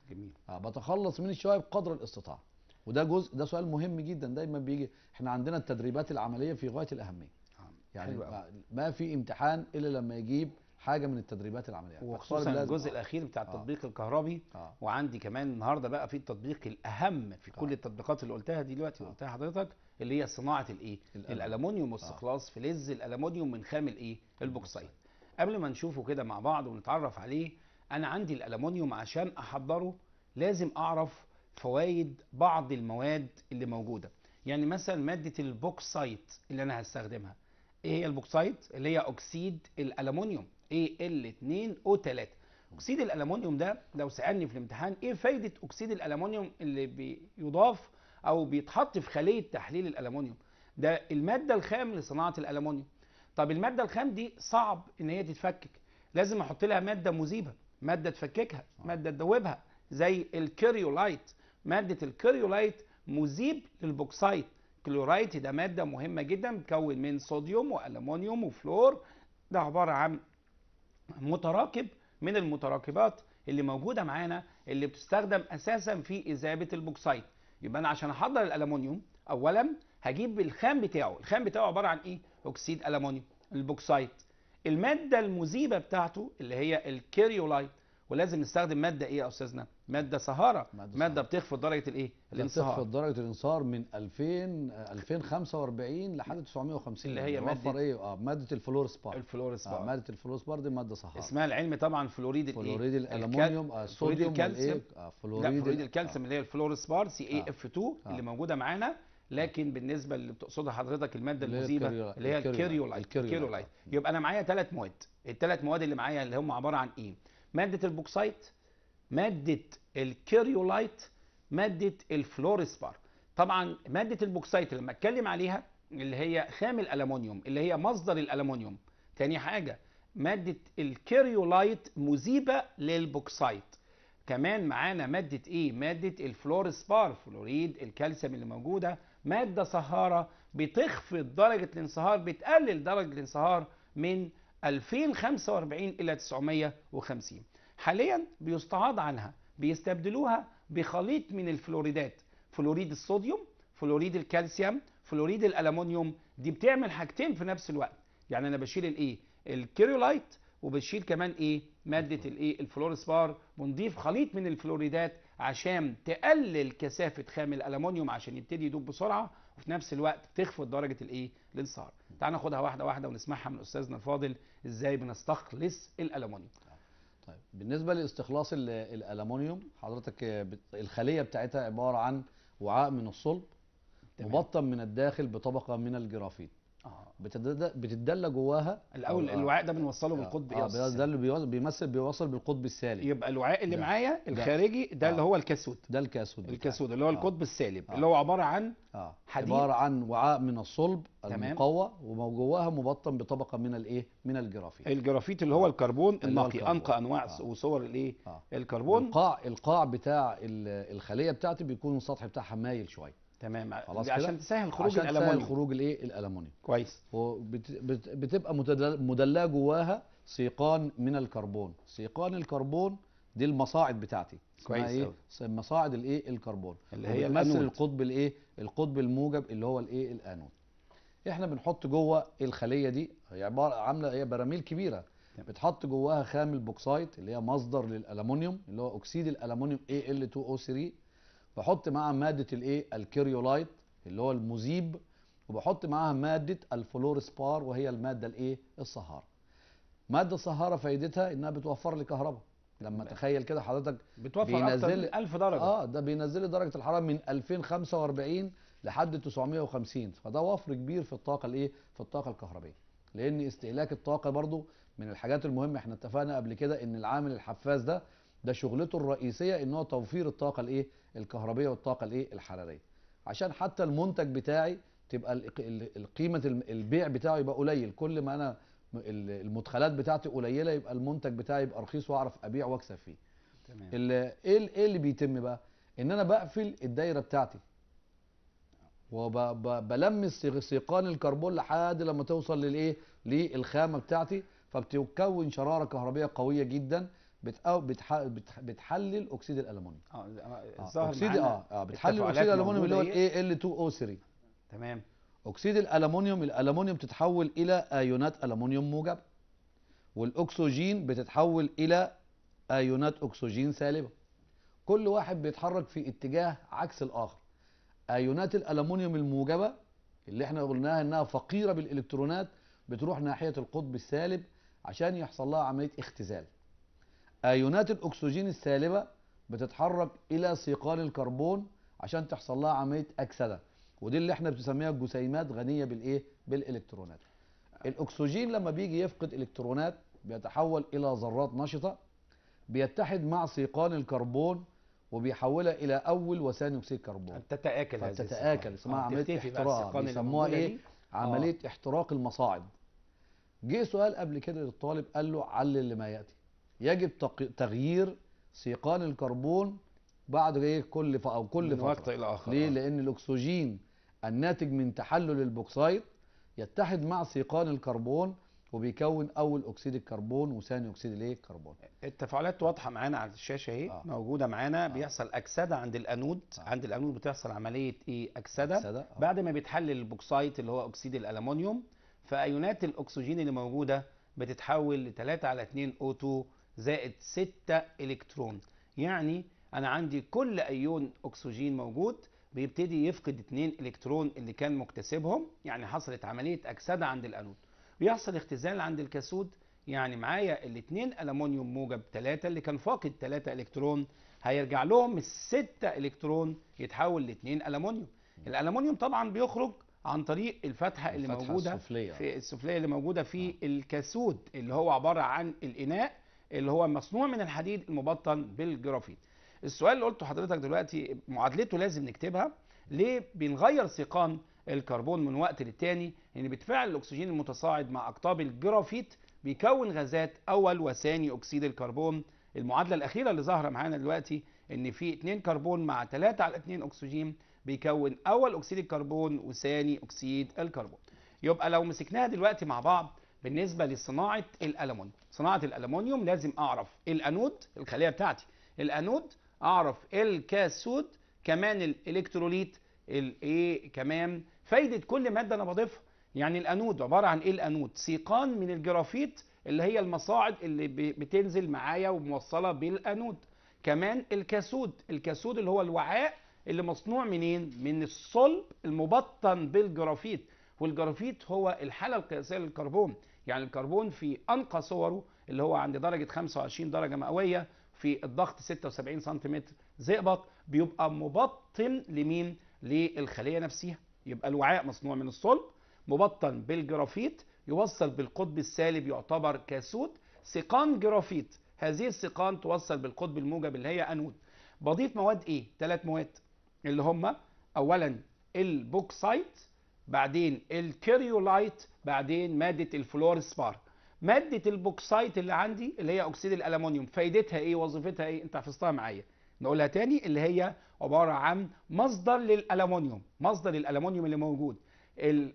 جميل آه بتخلص من الشوائب قدر الاستطاعه وده جزء ده سؤال مهم جدا دايما بيجي احنا عندنا التدريبات العمليه في غايه الاهميه نعم. يعني ما, ما في امتحان الا لما يجيب حاجه من التدريبات العمليه وخصوصا الجزء الاخير بتاع آه. التطبيق آه. الكهربي آه. وعندي كمان النهارده بقى في التطبيق الاهم في كل آه. التطبيقات اللي قلتها دلوقتي آه. قلتها حضرتك اللي هي صناعه الايه الالومنيوم واستخلاص آه. فلز الالومنيوم من خام الايه البوكسيت قبل ما نشوفه كده مع بعض ونتعرف عليه انا عندي الالومنيوم عشان احضره لازم اعرف فوائد بعض المواد اللي موجوده يعني مثلا ماده البوكسايت اللي انا هستخدمها ايه هي البوكسايت اللي هي اكسيد الالومنيوم AL2O3 اكسيد الالومنيوم ده لو سالني في الامتحان ايه فايده اكسيد الالومنيوم اللي بيضاف او بيتحط في خليه تحليل الالومنيوم ده الماده الخام لصناعه الالومنيوم طب الماده الخام دي صعب ان هي تتفكك لازم احط لها ماده مذيبه ماده تفككها ماده تدوبها زي الكريولايت ماده الكريولايت مذيب للبوكسايت كلورايت ده ماده مهمه جدا بتكون من صوديوم والومنيوم وفلور ده عباره عن متراكب من المتراكبات اللي موجوده معانا اللي بتستخدم اساسا في اذابه البوكسايت يبقى انا عشان احضر الالومنيوم اولا هجيب الخام بتاعه الخام بتاعه عباره عن ايه اكسيد الومنيوم البوكسايت الماده المذيبه بتاعته اللي هي الكيريولايت ولازم نستخدم ماده ايه يا استاذنا ماده سهاره ماده, مادة بتخفض درجه الايه الانصهار بتخفض درجه الانصهار من 2000 2045 لحد 950 اللي هي يعني ماده ايه اه ماده الفلور سبار الفلور آه، سبار آه ماده الفلور سبار دي ماده سهاره اسمها العلمي طبعا فلوريد الايه فلوريد الالومنيوم آه فلوريد الكالسيوم إيه؟ آه فلوريد, لا فلوريد الكالسيوم آه اللي هي الفلور سبار سي اي آه. اف 2 اللي آه. موجوده معانا لكن بالنسبه اللي بتقصدها حضرتك الماده المذيبه اللي هي الكريولايت الكريولايت يبقى انا معايا ثلاث مواد الثلاث مواد اللي معايا اللي هم عباره عن ايه ماده البوكسايت ماده الكيريولايت ماده الفلورسبار طبعا ماده البوكسايت لما اتكلم عليها اللي هي خام الالومنيوم اللي هي مصدر الالومنيوم تاني حاجه ماده الكيريولايت مذيبه للبوكسايت كمان معانا ماده ايه ماده الفلورسبار فلوريد الكالسيوم اللي موجوده ماده صهاره بتخفض درجه الانصهار بتقلل درجه الانصهار من 2045 إلى 950 حاليا بيستعاض عنها بيستبدلوها بخليط من الفلوريدات فلوريد الصوديوم فلوريد الكالسيوم فلوريد الالومنيوم دي بتعمل حاجتين في نفس الوقت يعني انا بشيل الايه الكيريولايت وبشيل كمان ايه ماده الايه الفلورسبار ونضيف خليط من الفلوريدات عشان تقلل كثافه خام الالومنيوم عشان يبتدي يدوب بسرعه وفي نفس الوقت تخفض درجه الايه الانصهار تعال ناخدها واحده واحده ونسمعها من استاذنا الفاضل ازاي بنستخلص الالومنيوم طيب بالنسبه لاستخلاص الالومنيوم حضرتك الخليه بتاعتها عباره عن وعاء من الصلب مبطن من الداخل بطبقه من الجرافيت آه. بتتدلى جواها الاول آه. الوعاء ده بنوصله آه. بالقطب اه ده اللي بيمثل بيوصل بالقطب السالب يبقى الوعاء اللي معايا الخارجي ده, ده اللي هو الكاسود ده الكاسود الكاسود اللي هو القطب السالب اللي هو عباره عن حديد عباره عن وعاء من الصلب المقوى وجواها مبطن بطبقه من الايه من الجرافيت الجرافيت اللي هو الكربون النقي انقى انواع وصور الايه الكربون القاع القاع بتاع الخليه بتاعتي بيكون السطح بتاعها مايل شويه تمام خلاص عشان تسهل خروج عشان الالومنيوم عشان تسهل خروج الايه الالومنيوم كويس وبتبقى مدلاه جواها سيقان من الكربون سيقان الكربون دي المصاعد بتاعتي كويس ايه مصاعد الايه الكربون اللي هي مثل القطب الايه القطب الموجب اللي هو الايه الانود احنا بنحط جوه الخليه دي هي عباره عامله هي براميل كبيره بتحط جواها خام البوكسايت اللي هي مصدر للالومنيوم اللي هو اكسيد الالومنيوم Al2O3 بحط معاها ماده الايه الكريولايت اللي هو المذيب وبحط معاها ماده الفلورسبار وهي الماده الايه الصهاره ماده الصهاره فايدتها انها بتوفر لي كهرباء لما بقى. تخيل كده حضرتك بتوفر اكتر من 1000 درجه اه ده بينزل لي درجه الحراره من 2045 لحد 950 فده وفر كبير في الطاقه الايه في الطاقه الكهربائيه لان استهلاك الطاقه برضو من الحاجات المهمه احنا اتفقنا قبل كده ان العامل الحفاز ده ده شغلته الرئيسيه ان هو توفير الطاقه الايه الكهربيه والطاقه الايه الحراريه عشان حتى المنتج بتاعي تبقى قيمه البيع بتاعه يبقى قليل كل ما انا المدخلات بتاعتي قليله يبقى المنتج بتاعي يبقى رخيص واعرف ابيع واكسب فيه تمام ايه ايه اللي بيتم بقى ان انا بقفل الدايره بتاعتي وبلمس سيقان الكربون لحد لما توصل للايه للخامه بتاعتي فبتكون شراره كهربيه قويه جدا بتقو بتحلل اكسيد الالومنيوم اه, آه، اكسيد اه اه بتحلل اكسيد الالومنيوم اللي هو الاي ال 2 او 3 تمام اكسيد الالومنيوم الالومنيوم بتتحول الى ايونات الومنيوم موجبه والاكسجين بتتحول الى ايونات اكسجين سالبه كل واحد بيتحرك في اتجاه عكس الاخر ايونات الالومنيوم الموجبه اللي احنا قلناها انها فقيره بالالكترونات بتروح ناحيه القطب السالب عشان يحصل لها عمليه اختزال ايونات الاكسجين السالبه بتتحرك الى ثقال الكربون عشان تحصل لها عمليه اكسده ودي اللي احنا بنسميها الجسيمات غنيه بالايه بالالكترونات الاكسجين لما بيجي يفقد الكترونات بيتحول الى ذرات نشطه بيتحد مع ثقال الكربون وبيحولها الى اول وثاني اكسيد كربون تتاكل هذه تتاكل اسمها آه، عمليه احتراق بيسموها ايه آه. عمليه احتراق المصاعد جه سؤال قبل كده للطالب قال له علل لما ياتي يجب تغيير سيقان الكربون بعد إيه؟ كل او كل فتره وقت الى اخر ليه؟ آه. لان الاكسجين الناتج من تحلل البوكسايد يتحد مع سيقان الكربون وبيكون اول اكسيد الكربون وثاني اكسيد الايه الكربون التفاعلات واضحه معانا على الشاشه اهي آه. موجوده معانا آه. بيحصل اكسده عند الانود آه. عند الانود بتحصل عمليه ايه اكسده, أكسدة. آه. بعد ما بيتحلل البوكسايت اللي هو اكسيد الالومنيوم فايونات الاكسجين اللي موجوده بتتحول ل 3 على 2 او 2 زائد 6 الكترون يعني انا عندي كل ايون اكسجين موجود بيبتدي يفقد 2 الكترون اللي كان مكتسبهم يعني حصلت عمليه اكسده عند الانود بيحصل اختزال عند الكاسود يعني معايا الاثنين ألمونيوم موجب 3 اللي كان فاقد 3 إلكترون هيرجع لهم الستة إلكترون يتحول لاثنين ألمونيوم الألمونيوم طبعا بيخرج عن طريق الفتحة اللي الفتحة موجودة السفلية. في السفلية اللي موجودة في آه. الكاسود اللي هو عبارة عن الإناء اللي هو مصنوع من الحديد المبطن بالجرافيت السؤال اللي قلته حضرتك دلوقتي معادلته لازم نكتبها ليه بنغير سيقان الكربون من وقت للتاني لان بالفعل الاكسجين المتصاعد مع اقطاب الجرافيت بيكون غازات اول وثاني اكسيد الكربون المعادله الاخيره اللي ظاهره معانا دلوقتي ان في 2 كربون مع 3 على 2 اكسجين بيكون اول اكسيد الكربون وثاني اكسيد الكربون يبقى لو مسكناها دلوقتي مع بعض بالنسبه لصناعه الالمون صناعه الألمونيوم لازم اعرف الانود الخليه بتاعتي الانود اعرف الكاسود كمان الالكتروليت الايه كمان فايده كل ماده انا بضيفها يعني الانود عباره عن ايه الانود سيقان من الجرافيت اللي هي المصاعد اللي بتنزل معايا وموصله بالانود كمان الكاسود الكاسود اللي هو الوعاء اللي مصنوع منين من الصلب المبطن بالجرافيت والجرافيت هو الحاله القياسيه للكربون يعني الكربون في أنقى صوره اللي هو عند درجة 25 درجة مئوية في الضغط 76 سنتيمتر زئبق بيبقى مبطن لمين؟ للخلية نفسها يبقى الوعاء مصنوع من الصلب مبطن بالجرافيت يوصل بالقطب السالب يعتبر كاسوت سيقان جرافيت هذه السيقان توصل بالقطب الموجب اللي هي انود بضيف مواد ايه ثلاث مواد اللي هم اولا البوكسايت بعدين الكريولايت بعدين ماده الفلور سبار ماده البوكسايت اللي عندي اللي هي اكسيد الالومنيوم فايدتها ايه وظيفتها ايه انت حفظتها معايا نقولها تاني اللي هي عباره عن مصدر للالومنيوم مصدر للالومنيوم اللي موجود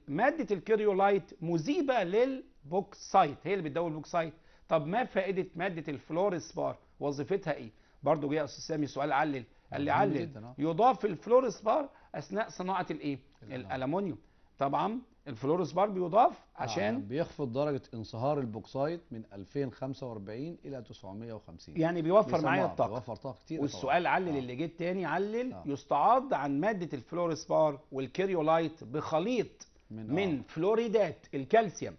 ماده الكريولايت مذيبه للبوكسايت هي اللي بتدوب البوكسايت طب ما فائده ماده الفلورسبار وظيفتها ايه برضو جه استاذ سامي سؤال علل قال لي علل آه. يضاف الفلورسبار اثناء صناعه الايه الالومنيوم طبعا الفلورس بار بيضاف نعم، عشان آه بيخفض درجه انصهار البوكسايت من 2045 الى 950 يعني بيوفر معايا الطاقه بيوفر طاقه كتير والسؤال طبعا. علل آه. اللي جه التاني علل آه. يستعاض عن ماده الفلورس بار والكريولايت بخليط من, آه. من فلوريدات الكالسيوم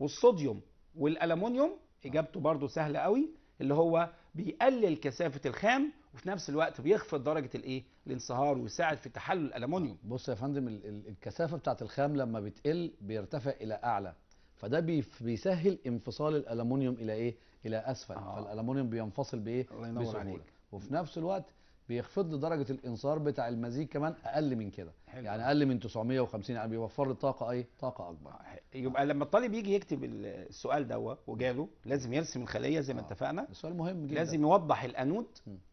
والصوديوم والالومنيوم اجابته آه. برده سهله قوي اللي هو بيقلل كثافه الخام وفي نفس الوقت بيخفض درجه الايه الانصهار ويساعد في تحلل الالومنيوم بص يا فندم الكثافه بتاعه الخام لما بتقل بيرتفع الى اعلى فده بيسهل انفصال الالومنيوم الى ايه الى اسفل آه. فالالومنيوم بينفصل بايه بسهوله وفي نفس الوقت بيخفض لي درجه الانصهار بتاع المزيج كمان اقل من كده يعني اقل من 950 يعني بيوفر لي طاقه ايه طاقه اكبر آه. يبقى لما الطالب يجي يكتب السؤال دوت وجاله لازم يرسم الخليه زي ما آه. اتفقنا السؤال مهم جدا لازم يوضح الانود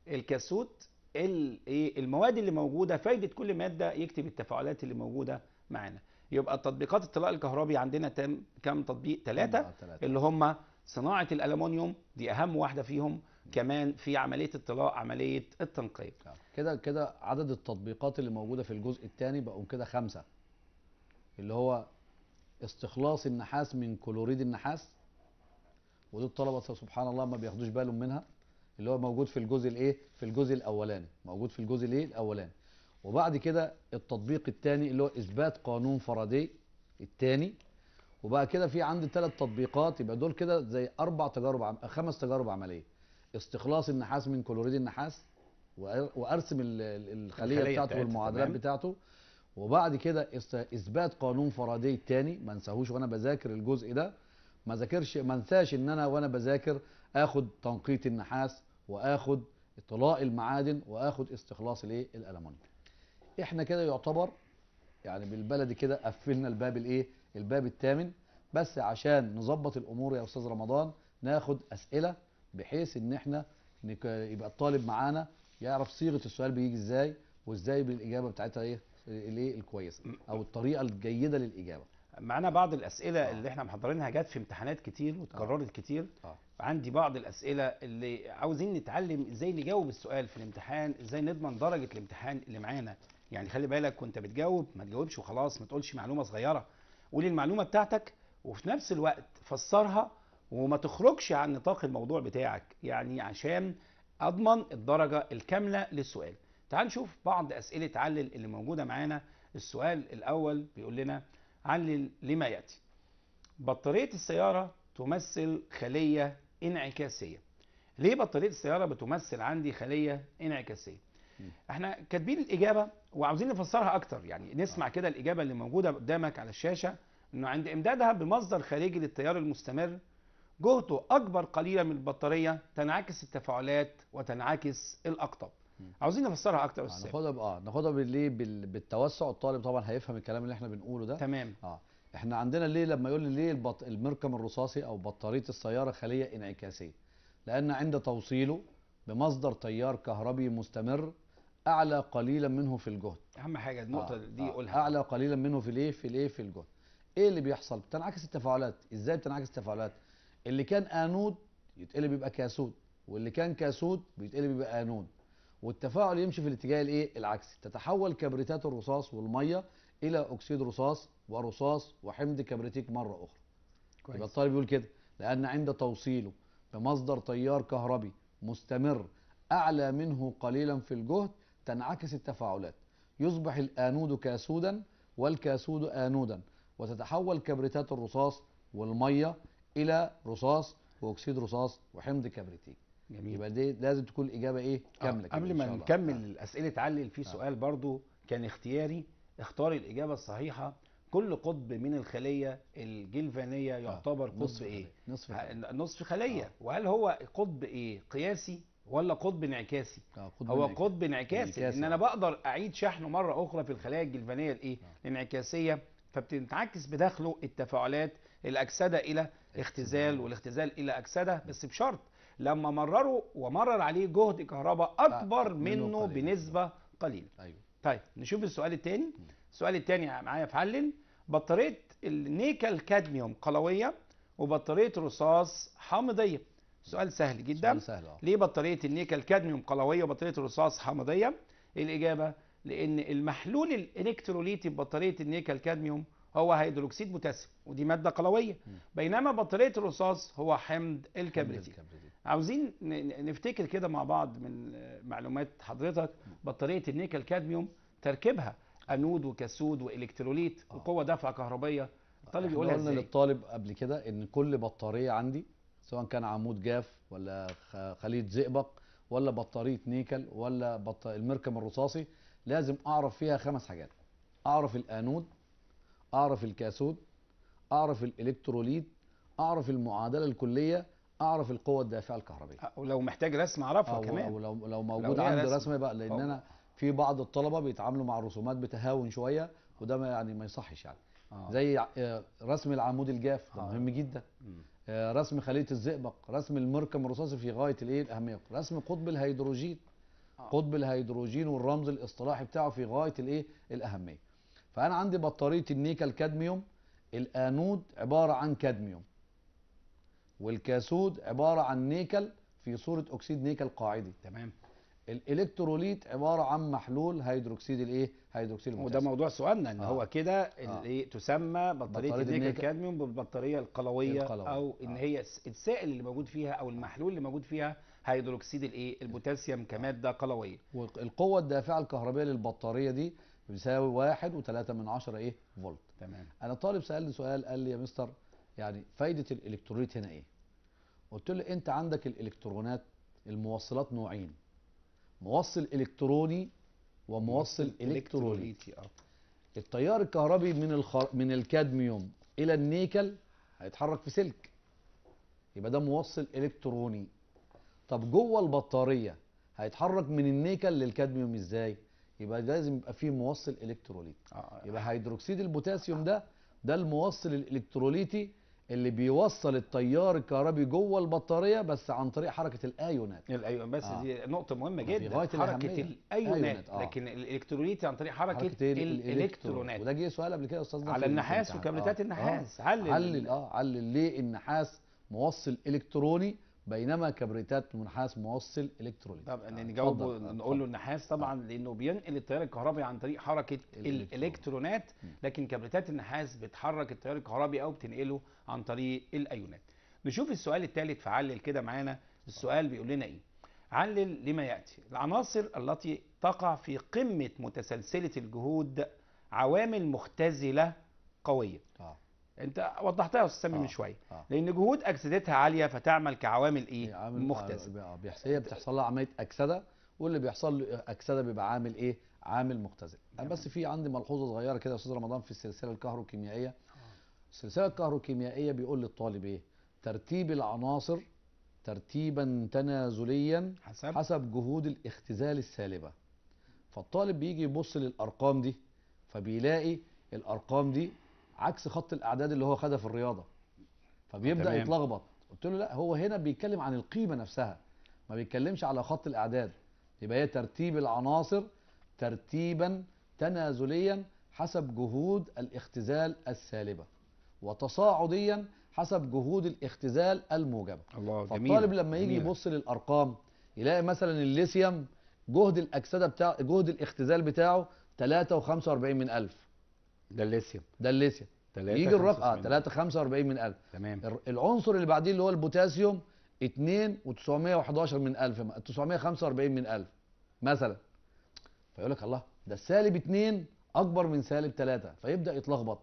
الكاسوت إيه، المواد اللي موجوده فايده كل ماده يكتب التفاعلات اللي موجوده معانا يبقى التطبيقات الطلاء الكهربي عندنا تم كم تطبيق ثلاثه آه، اللي هم صناعه الالومنيوم دي اهم واحده فيهم كمان في عمليه الطلاء عمليه التنقيب آه، كده كده عدد التطبيقات اللي موجوده في الجزء الثاني بقوا كده خمسه اللي هو استخلاص النحاس من كلوريد النحاس ودول الطلبه سبحان الله ما بياخدوش بالهم منها اللي هو موجود في الجزء الايه في الجزء الاولاني موجود في الجزء الايه الاولاني وبعد كده التطبيق الثاني اللي هو اثبات قانون فرادي الثاني وبقى كده في عندي ثلاث تطبيقات يبقى دول كده زي اربع تجارب عم... خمس تجارب عمليه استخلاص النحاس من كلوريد النحاس وارسم الخليه, الخلية بتاعته والمعادلات بتاعته وبعد كده اثبات قانون فرادي الثاني ما انساهوش وانا بذاكر الجزء ده ما ذاكرش ما انساش ان انا وانا بذاكر اخد تنقيط النحاس واخد طلاء المعادن واخد استخلاص الايه الالمونيوم احنا كده يعتبر يعني بالبلدي كده قفلنا الباب الايه الباب الثامن بس عشان نظبط الامور يا استاذ رمضان ناخد اسئله بحيث ان احنا يبقى الطالب معانا يعرف صيغه السؤال بيجي ازاي وازاي بالاجابه بتاعتها ايه الايه الكويسه او الطريقه الجيده للاجابه معانا بعض الاسئله آه. اللي احنا محضرينها جت في امتحانات كتير واتكررت آه. كتير آه. عندي بعض الاسئله اللي عاوزين نتعلم ازاي نجاوب السؤال في الامتحان ازاي نضمن درجه الامتحان اللي معانا يعني خلي بالك وانت بتجاوب ما تجاوبش وخلاص ما تقولش معلومه صغيره قول المعلومه بتاعتك وفي نفس الوقت فسرها وما تخرجش عن نطاق الموضوع بتاعك يعني عشان اضمن الدرجه الكامله للسؤال تعال نشوف بعض اسئله علل اللي موجوده معانا السؤال الاول بيقول لنا عن لما يأتي بطارية السيارة تمثل خلية انعكاسية ليه بطارية السيارة بتمثل عندي خلية انعكاسية احنا كاتبين الإجابة وعاوزين نفسرها أكتر يعني نسمع آه. كده الإجابة اللي موجودة قدامك على الشاشة انه عند امدادها بمصدر خارجي للتيار المستمر جهده أكبر قليلا من البطارية تنعكس التفاعلات وتنعكس الأقطاب عاوزين نفسرها اكتر استاذ ناخدها اه ناخدها آه، ليه بالتوسع الطالب طبعا هيفهم الكلام اللي احنا بنقوله ده تمام اه احنا عندنا ليه لما يقول لي ليه البط... المركم الرصاصي او بطاريه السياره خليه انعكاسيه لان عند توصيله بمصدر تيار كهربي مستمر اعلى قليلا منه في الجهد اهم حاجه النقطه آه دي آه قولها اعلى قليلا منه في الايه في الايه في الجهد ايه اللي بيحصل بتنعكس التفاعلات ازاي بتنعكس التفاعلات اللي كان انود يتقلب يبقى كاسود واللي كان كاسود بيتقلب يبقى انود والتفاعل يمشي في الاتجاه الايه العكسي تتحول كبريتات الرصاص والميه الى اكسيد رصاص ورصاص وحمض كبريتيك مره اخرى كويس. يبقى الطالب بيقول كده لان عند توصيله بمصدر تيار كهربي مستمر اعلى منه قليلا في الجهد تنعكس التفاعلات يصبح الانود كاسودا والكاسود انودا وتتحول كبريتات الرصاص والميه الى رصاص واكسيد رصاص وحمض كبريتيك جميل يبقى دي لازم تكون الاجابه ايه آه، كامله آه. قبل ما نكمل آه. الاسئله تعلل في آه. سؤال برضو كان اختياري اختار الاجابه الصحيحه كل قطب من الخليه الجلفانيه آه، يعتبر إيه؟ آه. نصف قطب ايه نصف خليه, نصف خلية. آه. وهل هو قطب ايه قياسي ولا قطب انعكاسي آه قطب هو قطب انعكاسي ان انا بقدر اعيد شحنه مره اخرى في الخلايا الجلفانيه الايه آه. الانعكاسيه فبتنعكس بداخله التفاعلات الاكسده الى اختزال والاختزال الى اكسده بس بشرط لما مرره ومرر عليه جهد كهرباء اكبر منه بنسبه قليله ايوه طيب نشوف السؤال الثاني السؤال الثاني معايا في حلل بطاريه النيكل كادميوم قلويه وبطاريه رصاص حامضيه سؤال سهل جدا سؤال سهل آه. ليه بطاريه النيكل كادميوم قلويه وبطاريه الرصاص حامضيه إيه الاجابه لان المحلول الالكتروليتي ببطاريه النيكل كادميوم هو هيدروكسيد بوتاسيوم ودي ماده قلويه بينما بطاريه الرصاص هو حمض الكبريتي عاوزين نفتكر كده مع بعض من معلومات حضرتك بطاريه النيكل كادميوم تركيبها انود وكاسود والكتروليت آه. وقوه دفع كهربيه الطالب يقولها ازاي قلنا للطالب قبل كده ان كل بطاريه عندي سواء كان عمود جاف ولا خليط زئبق ولا بطاريه نيكل ولا بط... المركم الرصاصي لازم اعرف فيها خمس حاجات اعرف الانود اعرف الكاثود اعرف الالكتروليت اعرف المعادله الكليه اعرف القوه الدافعه الكهربائيه ولو محتاج رسم اعرفها أو كمان ولو لو لو موجود لو عندي رسم, بقى لان انا في بعض الطلبه بيتعاملوا مع الرسومات بتهاون شويه وده ما يعني ما يصحش يعني آه. زي آه، رسم العمود الجاف ده آه. مهم جدا آه رسم خليه الزئبق رسم المركم الرصاصي في غايه الايه الاهميه رسم قطب الهيدروجين آه. قطب الهيدروجين والرمز الاصطلاحي بتاعه في غايه الايه الاهميه فأنا عندي بطارية النيكل كادميوم الآنود عبارة عن كادميوم والكاثود عبارة عن نيكل في صورة أكسيد نيكل قاعدي تمام الالكتروليت عباره عن محلول هيدروكسيد الايه هيدروكسيد وده موضوع سؤالنا ان آه. هو كده آه. اللي آه. تسمى بطاريه النيكل كادميوم بالبطاريه القلويه, القلوية. او آه. ان هي السائل اللي موجود فيها او المحلول اللي موجود فيها هيدروكسيد الايه البوتاسيوم كماده قلويه والقوه الدافعه الكهربائيه للبطاريه دي بيساوي واحد وثلاثة من عشرة ايه فولت تمام انا طالب سالني سؤال قال لي يا مستر يعني فايده الالكتروليت هنا ايه قلت له انت عندك الالكترونات الموصلات نوعين موصل الكتروني وموصل الكتروليتي آه. التيار الكهربي من الخر... من الكادميوم الى النيكل هيتحرك في سلك يبقى ده موصل الكتروني طب جوه البطاريه هيتحرك من النيكل للكادميوم ازاي يبقى لازم يبقى فيه موصل الكتروليت آه،, آه. يبقى هيدروكسيد البوتاسيوم ده ده الموصل الالكتروليتي اللي بيوصل التيار الكهربي جوه البطاريه بس عن طريق حركه الايونات الايون بس آه. دي نقطه مهمه جدا حركه الايونات آه. لكن الالكتروليت عن طريق حركه, حركة الالكترونات وده جه سؤال قبل كده يا استاذنا على النحاس آه. وكابلتات آه. النحاس آه. علل اه علل ليه النحاس موصل الكتروني بينما كبريتات النحاس موصل الكتروليت طب يعني نجاوبه نقول له النحاس طبعا لانه بينقل التيار الكهربي عن طريق حركه الالكترونات لكن كبريتات النحاس بتحرك التيار الكهربي او بتنقله عن طريق الايونات نشوف السؤال الثالث فعلل كده معانا السؤال بيقول لنا ايه علل لما ياتي العناصر التي تقع في قمه متسلسله الجهود عوامل مختزله قويه آه. انت وضحتها يا استاذ سامي آه من شويه آه. لان جهود اكسدتها عاليه فتعمل كعوامل ايه آه، مختزله آه، هي بتحصل لها عمليه اكسده واللي بيحصل له اكسده بيبقى عامل ايه عامل مختزل بس في عندي ملحوظه صغيره كده يا استاذ رمضان في السلسله الكهروكيميائيه السلسله آه. الكهروكيميائيه بيقول للطالب ايه ترتيب العناصر ترتيبا تنازليا حسب, حسب جهود الاختزال السالبه فالطالب بيجي يبص للارقام دي فبيلاقي الارقام دي عكس خط الاعداد اللي هو خدها في الرياضه فبيبدا يتلخبط قلت له لا هو هنا بيتكلم عن القيمه نفسها ما بيتكلمش على خط الاعداد يبقى هي ترتيب العناصر ترتيبا تنازليا حسب جهود الاختزال السالبه وتصاعديا حسب جهود الاختزال الموجبه الله فالطالب جميل. لما يجي يبص للارقام يلاقي مثلا الليثيوم جهد الاكسده بتاع جهد الاختزال بتاعه 3.45 من 1000 ده الليثيوم ده الليثيوم يجي الرقم اه 3 45 من 1000 تمام العنصر اللي بعديه اللي هو البوتاسيوم 2 و911 من 1000 945 من 1000 مثلا فيقول لك الله ده السالب 2 اكبر من سالب 3 فيبدا يتلخبط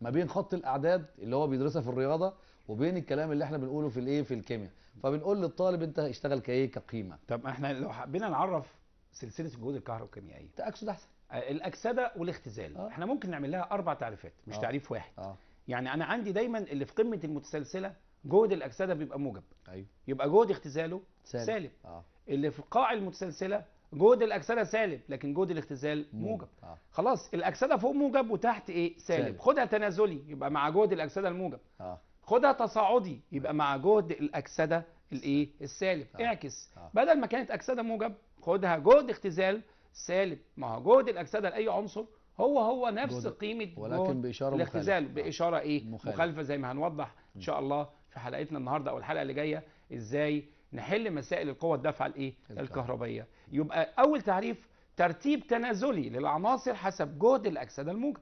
ما بين خط الاعداد اللي هو بيدرسها في الرياضه وبين الكلام اللي احنا بنقوله في الايه في الكيمياء فبنقول للطالب انت اشتغل كايه كقيمه طب احنا لو حبينا نعرف سلسله الجهود الكهروكيميائيه ده احسن الاكسده والاختزال آه. احنا ممكن نعمل لها اربع تعريفات مش آه. تعريف واحد آه. يعني انا عندي دايما اللي في قمه المتسلسله جهد الاكسده بيبقى موجب ايوه يبقى جهد اختزاله سالب, سالب. آه. اللي في قاع المتسلسله جهد الاكسده سالب لكن جهد الاختزال موجب آه. خلاص الاكسده فوق موجب وتحت ايه سالب, سالب. خدها تنازلي يبقى مع جهد الاكسده الموجب آه. خدها تصاعدي يبقى مع جهد الاكسده الايه السالب آه. اعكس آه. بدل ما كانت اكسده موجب خدها جهد اختزال سالب ما هو جهد الاكسده لاي عنصر هو هو نفس جهد. قيمه ولكن باشاره الاختزال مخالفة. باشاره ايه مخالفة. مخالفه زي ما هنوضح ان شاء الله في حلقتنا النهارده او الحلقه اللي جايه ازاي نحل مسائل القوى الدافعه الايه الكهربائيه يبقى اول تعريف ترتيب تنازلي للعناصر حسب جهد الاكسده الموجب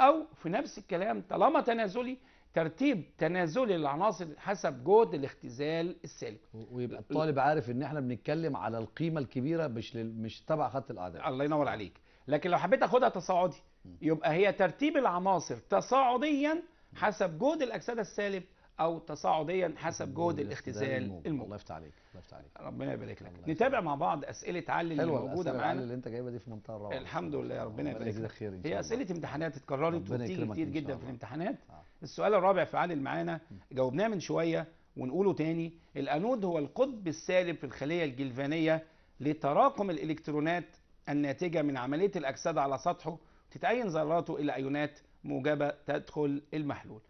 او في نفس الكلام طالما تنازلي ترتيب تنازل العناصر حسب جهد الاختزال السالب ويبقى الطالب عارف ان احنا بنتكلم على القيمه الكبيره مش لل... مش تبع خط الاعداد الله ينور عليك لكن لو حبيت اخدها تصاعدي يبقى هي ترتيب العناصر تصاعديا حسب جهد الاكسده السالب او تصاعديا حسب جهد الاختزال الموجود الله يفتح عليك الله يفتح عليك ربنا يبارك لك نتابع مع بعض اسئله علي اللي موجوده معانا اللي انت جايبها دي في منتهى الروعه الحمد لله ربنا يبارك لك هي اسئله امتحانات اتكررت وبتيجي كتير جدا في الامتحانات آه. السؤال الرابع في علي اللي معانا جاوبناه من شويه ونقوله تاني الانود هو القطب السالب في الخليه الجلفانيه لتراكم الالكترونات الناتجه من عمليه الاكسده على سطحه تتعين ذراته الى ايونات موجبه تدخل المحلول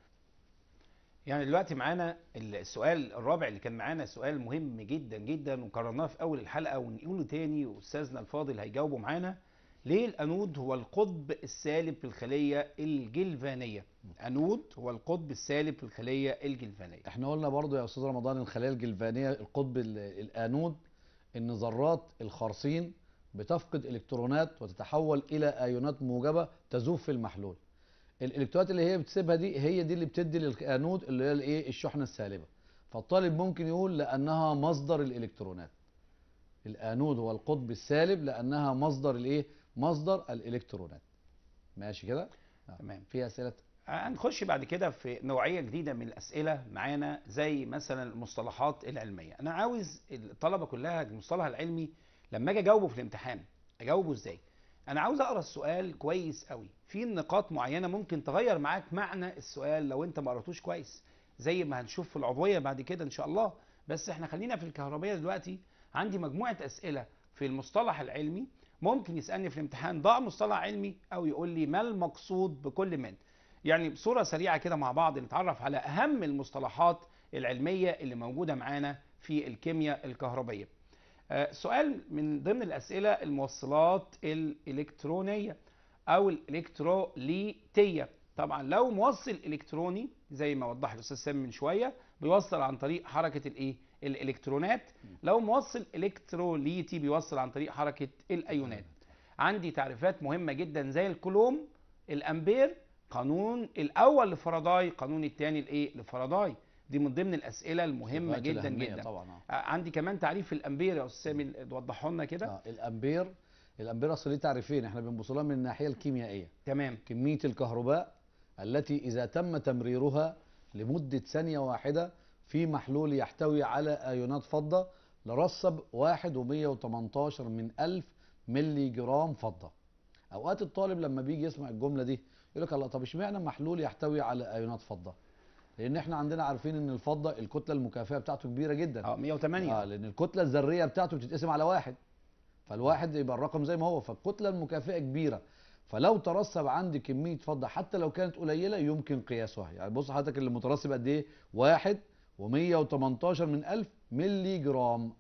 يعني دلوقتي معانا السؤال الرابع اللي كان معانا سؤال مهم جدا جدا وقررناه في اول الحلقه ونقوله تاني واستاذنا الفاضل هيجاوبه معانا ليه الانود هو القطب السالب في الخليه الجلفانيه انود هو القطب السالب في الخليه الجلفانيه احنا قلنا برضو يا استاذ رمضان الخليه الجلفانيه القطب الانود ان ذرات الخرسين بتفقد الكترونات وتتحول الى ايونات موجبه تذوب في المحلول الالكترونات اللي هي بتسيبها دي هي دي اللي بتدي للانود اللي هي الايه الشحنه السالبه فالطالب ممكن يقول لانها مصدر الالكترونات الانود هو القطب السالب لانها مصدر الايه مصدر الالكترونات ماشي كده آه. تمام في اسئله هنخش بعد كده في نوعية جديدة من الأسئلة معانا زي مثلا المصطلحات العلمية أنا عاوز الطلبة كلها المصطلح العلمي لما أجي أجاوبه في الامتحان أجاوبه إزاي انا عاوز اقرا السؤال كويس قوي في نقاط معينه ممكن تغير معاك معنى السؤال لو انت ما قراتوش كويس زي ما هنشوف في العضويه بعد كده ان شاء الله بس احنا خلينا في الكهربيه دلوقتي عندي مجموعه اسئله في المصطلح العلمي ممكن يسالني في الامتحان ضاع مصطلح علمي او يقول لي ما المقصود بكل من يعني بصوره سريعه كده مع بعض نتعرف على اهم المصطلحات العلميه اللي موجوده معانا في الكيمياء الكهربيه آه، سؤال من ضمن الأسئلة الموصلات الإلكترونية أو الإلكتروليتية طبعا لو موصل إلكتروني زي ما وضح الأستاذ سامي من شوية بيوصل عن طريق حركة الإيه؟ الإلكترونات لو موصل إلكتروليتي بيوصل عن طريق حركة الأيونات عندي تعريفات مهمة جدا زي الكولوم الأمبير قانون الأول لفرضاي قانون الثاني لإيه؟ لفرضاي دي من ضمن الاسئله المهمه جدا جدا طبعا آه. آه، عندي كمان تعريف في الامبير يا استاذ سامي توضحه لنا كده آه. الامبير الامبير اصل ليه تعريفين احنا بنبص لها من الناحيه الكيميائيه تمام كميه الكهرباء التي اذا تم تمريرها لمده ثانيه واحده في محلول يحتوي على ايونات فضه لرصب 1.118 من 1000 ملي جرام فضه اوقات الطالب لما بيجي يسمع الجمله دي يقول لك الله طب اشمعنى محلول يحتوي على ايونات فضه لان احنا عندنا عارفين ان الفضه الكتله المكافئه بتاعته كبيره جدا اه 108 اه لان الكتله الذريه بتاعته بتتقسم على واحد فالواحد يبقى الرقم زي ما هو فالكتله المكافئه كبيره فلو ترسب عندي كميه فضه حتى لو كانت قليله يمكن قياسها يعني بص حضرتك اللي مترسب قد ايه واحد و118 من 1000 ملي جرام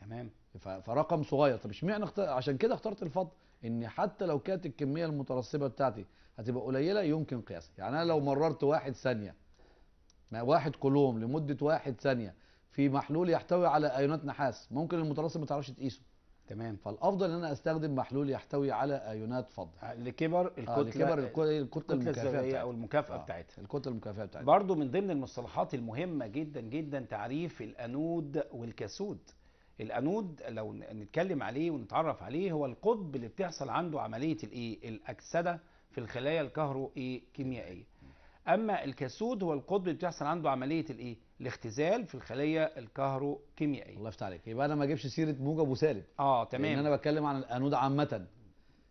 تمام فرقم صغير طب اشمعنى اختار عشان كده اخترت الفضه ان حتى لو كانت الكميه المترسبه بتاعتي هتبقى قليله يمكن قياسها يعني انا لو مررت واحد ثانيه واحد كولوم لمده واحد ثانيه في محلول يحتوي على ايونات نحاس ممكن المترسم ما تعرفش تقيسه تمام فالافضل ان انا استخدم محلول يحتوي على ايونات فضه لكبر الكتله آه لكبر آه، الكتله, الكتلة المكافئه او المكافاه آه بتاعتها الكتله المكافاه بتاعتها برضو من ضمن المصطلحات المهمه جدا جدا تعريف الانود والكاسود الانود لو نتكلم عليه ونتعرف عليه هو القطب اللي بتحصل عنده عمليه الايه الاكسده في الخلايا الكهرو ايه كيميائيه اما الكسود هو القطب اللي بتحصل عنده عمليه الايه الاختزال في الخليه الكهروكيميائيه الله يفتح عليك يبقى انا ما اجيبش سيره موجب وسالب اه تمام لان انا بتكلم عن الانود عامه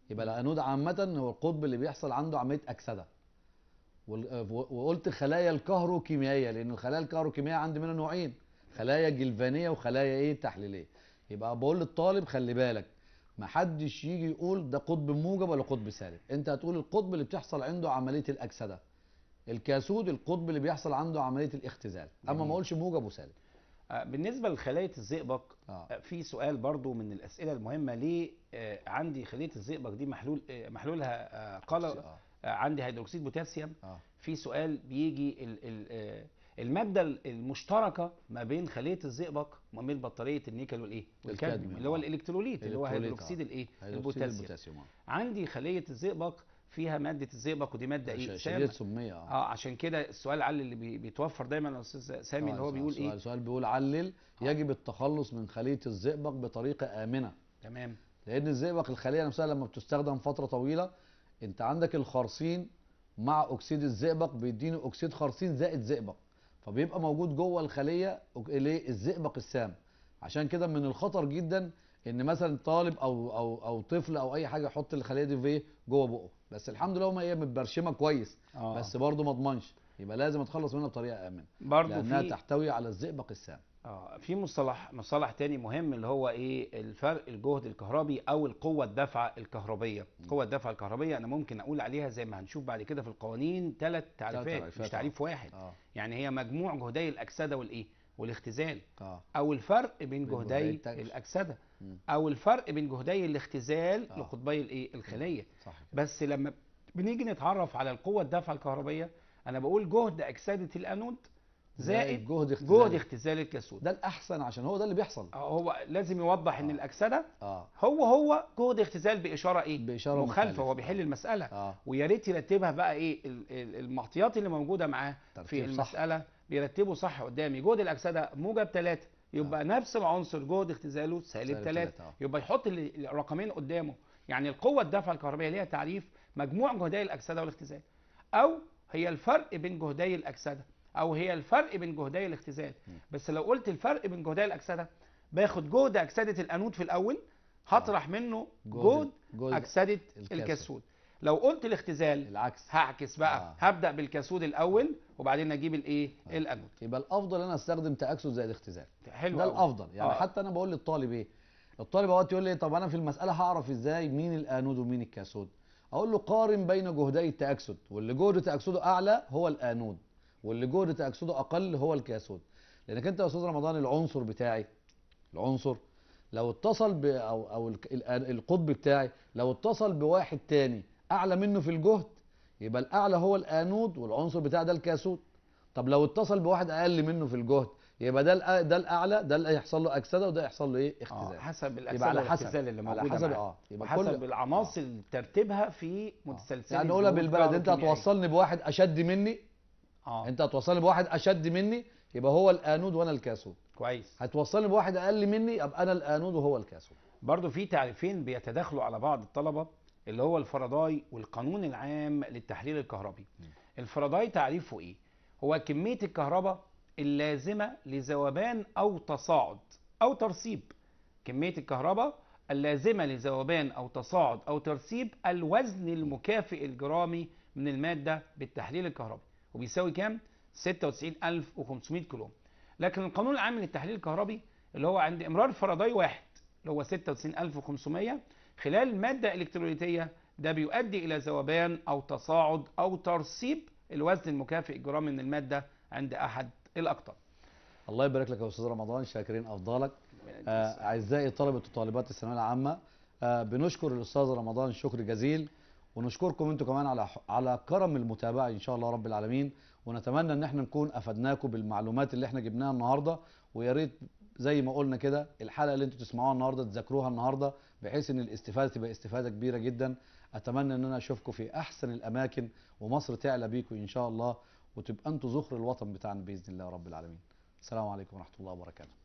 يبقى الانود عامه هو القطب اللي بيحصل عنده عمليه اكسده آه، وقلت خلايا الكهروكيميائيه لان الخلايا الكهروكيميائيه عندي منها نوعين خلايا جلفانيه وخلايا ايه تحليليه يبقى بقول للطالب خلي بالك ما حدش يجي يقول ده قطب موجب ولا قطب سالب انت هتقول القطب اللي بتحصل عنده عمليه الاكسده الكاسود القطب اللي بيحصل عنده عمليه الاختزال اما ما اقولش موجب وسالب آه، بالنسبه لخلايا الزئبق آه. آه. في سؤال برضو من الاسئله المهمه ليه آه، عندي خليه الزئبق دي محلول محلولها قلق آه. عندي هيدروكسيد بوتاسيوم آه. في سؤال بيجي الـ الـ الماده المشتركه ما بين خليه الزئبق وما بين بطاريه النيكل والايه والكادميوم اللي هو الالكتروليت اللي هو هيدروكسيد الايه البوتاسيوم عندي خليه الزئبق فيها ماده الزئبق ودي ماده ايه شديده سميه اه عشان كده السؤال علل اللي بيتوفر دايما يا استاذ سامي اللي آه، هو بيقول إيه؟ سؤال ايه السؤال بيقول علل آه. يجب التخلص من خليه الزئبق بطريقه امنه تمام لان الزئبق الخليه نفسها لما بتستخدم فتره طويله انت عندك الخرسين مع اكسيد الزئبق بيديني اكسيد خرسين زائد زئبق فبيبقى موجود جوه الخليه ليه الزئبق السام عشان كده من الخطر جدا ان مثلا طالب او او او طفل او اي حاجه يحط الخليه دي في إيه؟ جوه بقه بس الحمد لله هم هي ايه، متبرشمه كويس آه. بس برضه ما اضمنش يبقى لازم اتخلص منها بطريقه امن برضه لانها في... تحتوي على الزئبق السام اه في مصطلح مصطلح تاني مهم اللي هو ايه الفرق الجهد الكهربي او القوه الدفعه الكهربيه قوه الدفعه الكهربيه انا ممكن اقول عليها زي ما هنشوف بعد كده في القوانين ثلاث تعريفات مش تعريف آه. واحد آه. يعني هي مجموع جهدي الاكسده والايه والاختزال آه. او الفرق بين جهدي الاكسده مم. او الفرق بين جهدي الاختزال آه. لقطبي الايه الخليه صحيح. بس لما بنيجي نتعرف على القوه الدافعه الكهربيه انا بقول جهد اكسده الانود زائد جهد اختزال جهد اختزال الكاثود ده الاحسن عشان هو ده اللي بيحصل آه، هو لازم يوضح آه. ان الاكسده آه. هو هو جهد اختزال باشاره ايه باشاره مخالفه هو بيحل المساله آه. ويا ريت يرتبها بقى ايه المعطيات اللي موجوده معاه في المساله صح. بيرتبه صح قدامي جهد الاكسده موجب 3 يبقى آه. نفس العنصر جهد اختزاله سالب 3 آه. يبقى يحط الرقمين قدامه يعني القوه الدافعه الكهربائيه ليها تعريف مجموع جهدي الاكسده والاختزال او هي الفرق بين جهدي الاكسده او هي الفرق بين جهدي الاختزال م. بس لو قلت الفرق بين جهدي الاكسده باخد جهد اكسده الانود في الاول هطرح منه جهد, اكسده الكاثود لو قلت الاختزال العكس هعكس بقى آه. هبدا بالكاسود الاول وبعدين اجيب الايه آه. الانود يبقى الافضل انا استخدم تاكسد زائد اختزال حلو ده الافضل يعني آه. حتى انا بقول للطالب ايه الطالب اوقات يقول لي طب انا في المساله هعرف ازاي مين الانود ومين الكاسود اقول له قارن بين جهدي التاكسد واللي جهد تاكسده اعلى هو الانود واللي جهد تاكسده اقل هو الكاسود لانك انت يا استاذ رمضان العنصر بتاعي العنصر لو اتصل ب او او القطب بتاعي لو اتصل بواحد تاني اعلى منه في الجهد يبقى الاعلى هو الانود والعنصر بتاع ده الكاسود طب لو اتصل بواحد اقل منه في الجهد يبقى ده ده الاعلى ده اللي هيحصل له اكسده وده يحصل له ايه آه، اختزال آه حسب الاكسده على حسب اللي موجوده على حسب اه يبقى حسب العناصر آه. ترتيبها في متسلسل آه. يعني نقولها بالبلد انت هتوصلني بواحد اشد مني اه انت هتوصلني بواحد اشد مني يبقى هو الانود وانا الكاسود كويس هتوصلني بواحد اقل مني ابقى انا الانود وهو الكاسود برضه في تعريفين بيتداخلوا على بعض الطلبه اللي هو الفرضاي والقانون العام للتحليل الكهربي الفرضاي تعريفه ايه هو كمية الكهرباء اللازمة لذوبان أو تصاعد أو ترسيب كمية الكهرباء اللازمة لذوبان أو تصاعد أو ترسيب الوزن المكافئ الجرامي من المادة بالتحليل الكهربي وبيساوي كام؟ 96500 كيلو لكن القانون العام للتحليل الكهربي اللي هو عند امرار فرضاي واحد اللي هو 96500 خلال مادة إلكترونيتية ده بيؤدي إلى ذوبان أو تصاعد أو ترسيب الوزن المكافئ جرام من المادة عند أحد الأقطاب الله يبارك لك يا أستاذ رمضان شاكرين أفضالك آه، أعزائي آه طلبة وطالبات الثانوية العامة آه بنشكر الأستاذ رمضان شكر جزيل ونشكركم انتم كمان على على كرم المتابعه ان شاء الله رب العالمين ونتمنى ان احنا نكون افدناكم بالمعلومات اللي احنا جبناها النهارده ويا ريت زي ما قلنا كده الحلقه اللي انتم تسمعوها النهارده تذاكروها النهارده بحيث ان الاستفاده تبقى استفاده كبيره جدا اتمنى ان انا اشوفكم في احسن الاماكن ومصر تعلى بيكم ان شاء الله وتبقى انتوا زخر الوطن بتاعنا باذن الله رب العالمين السلام عليكم ورحمه الله وبركاته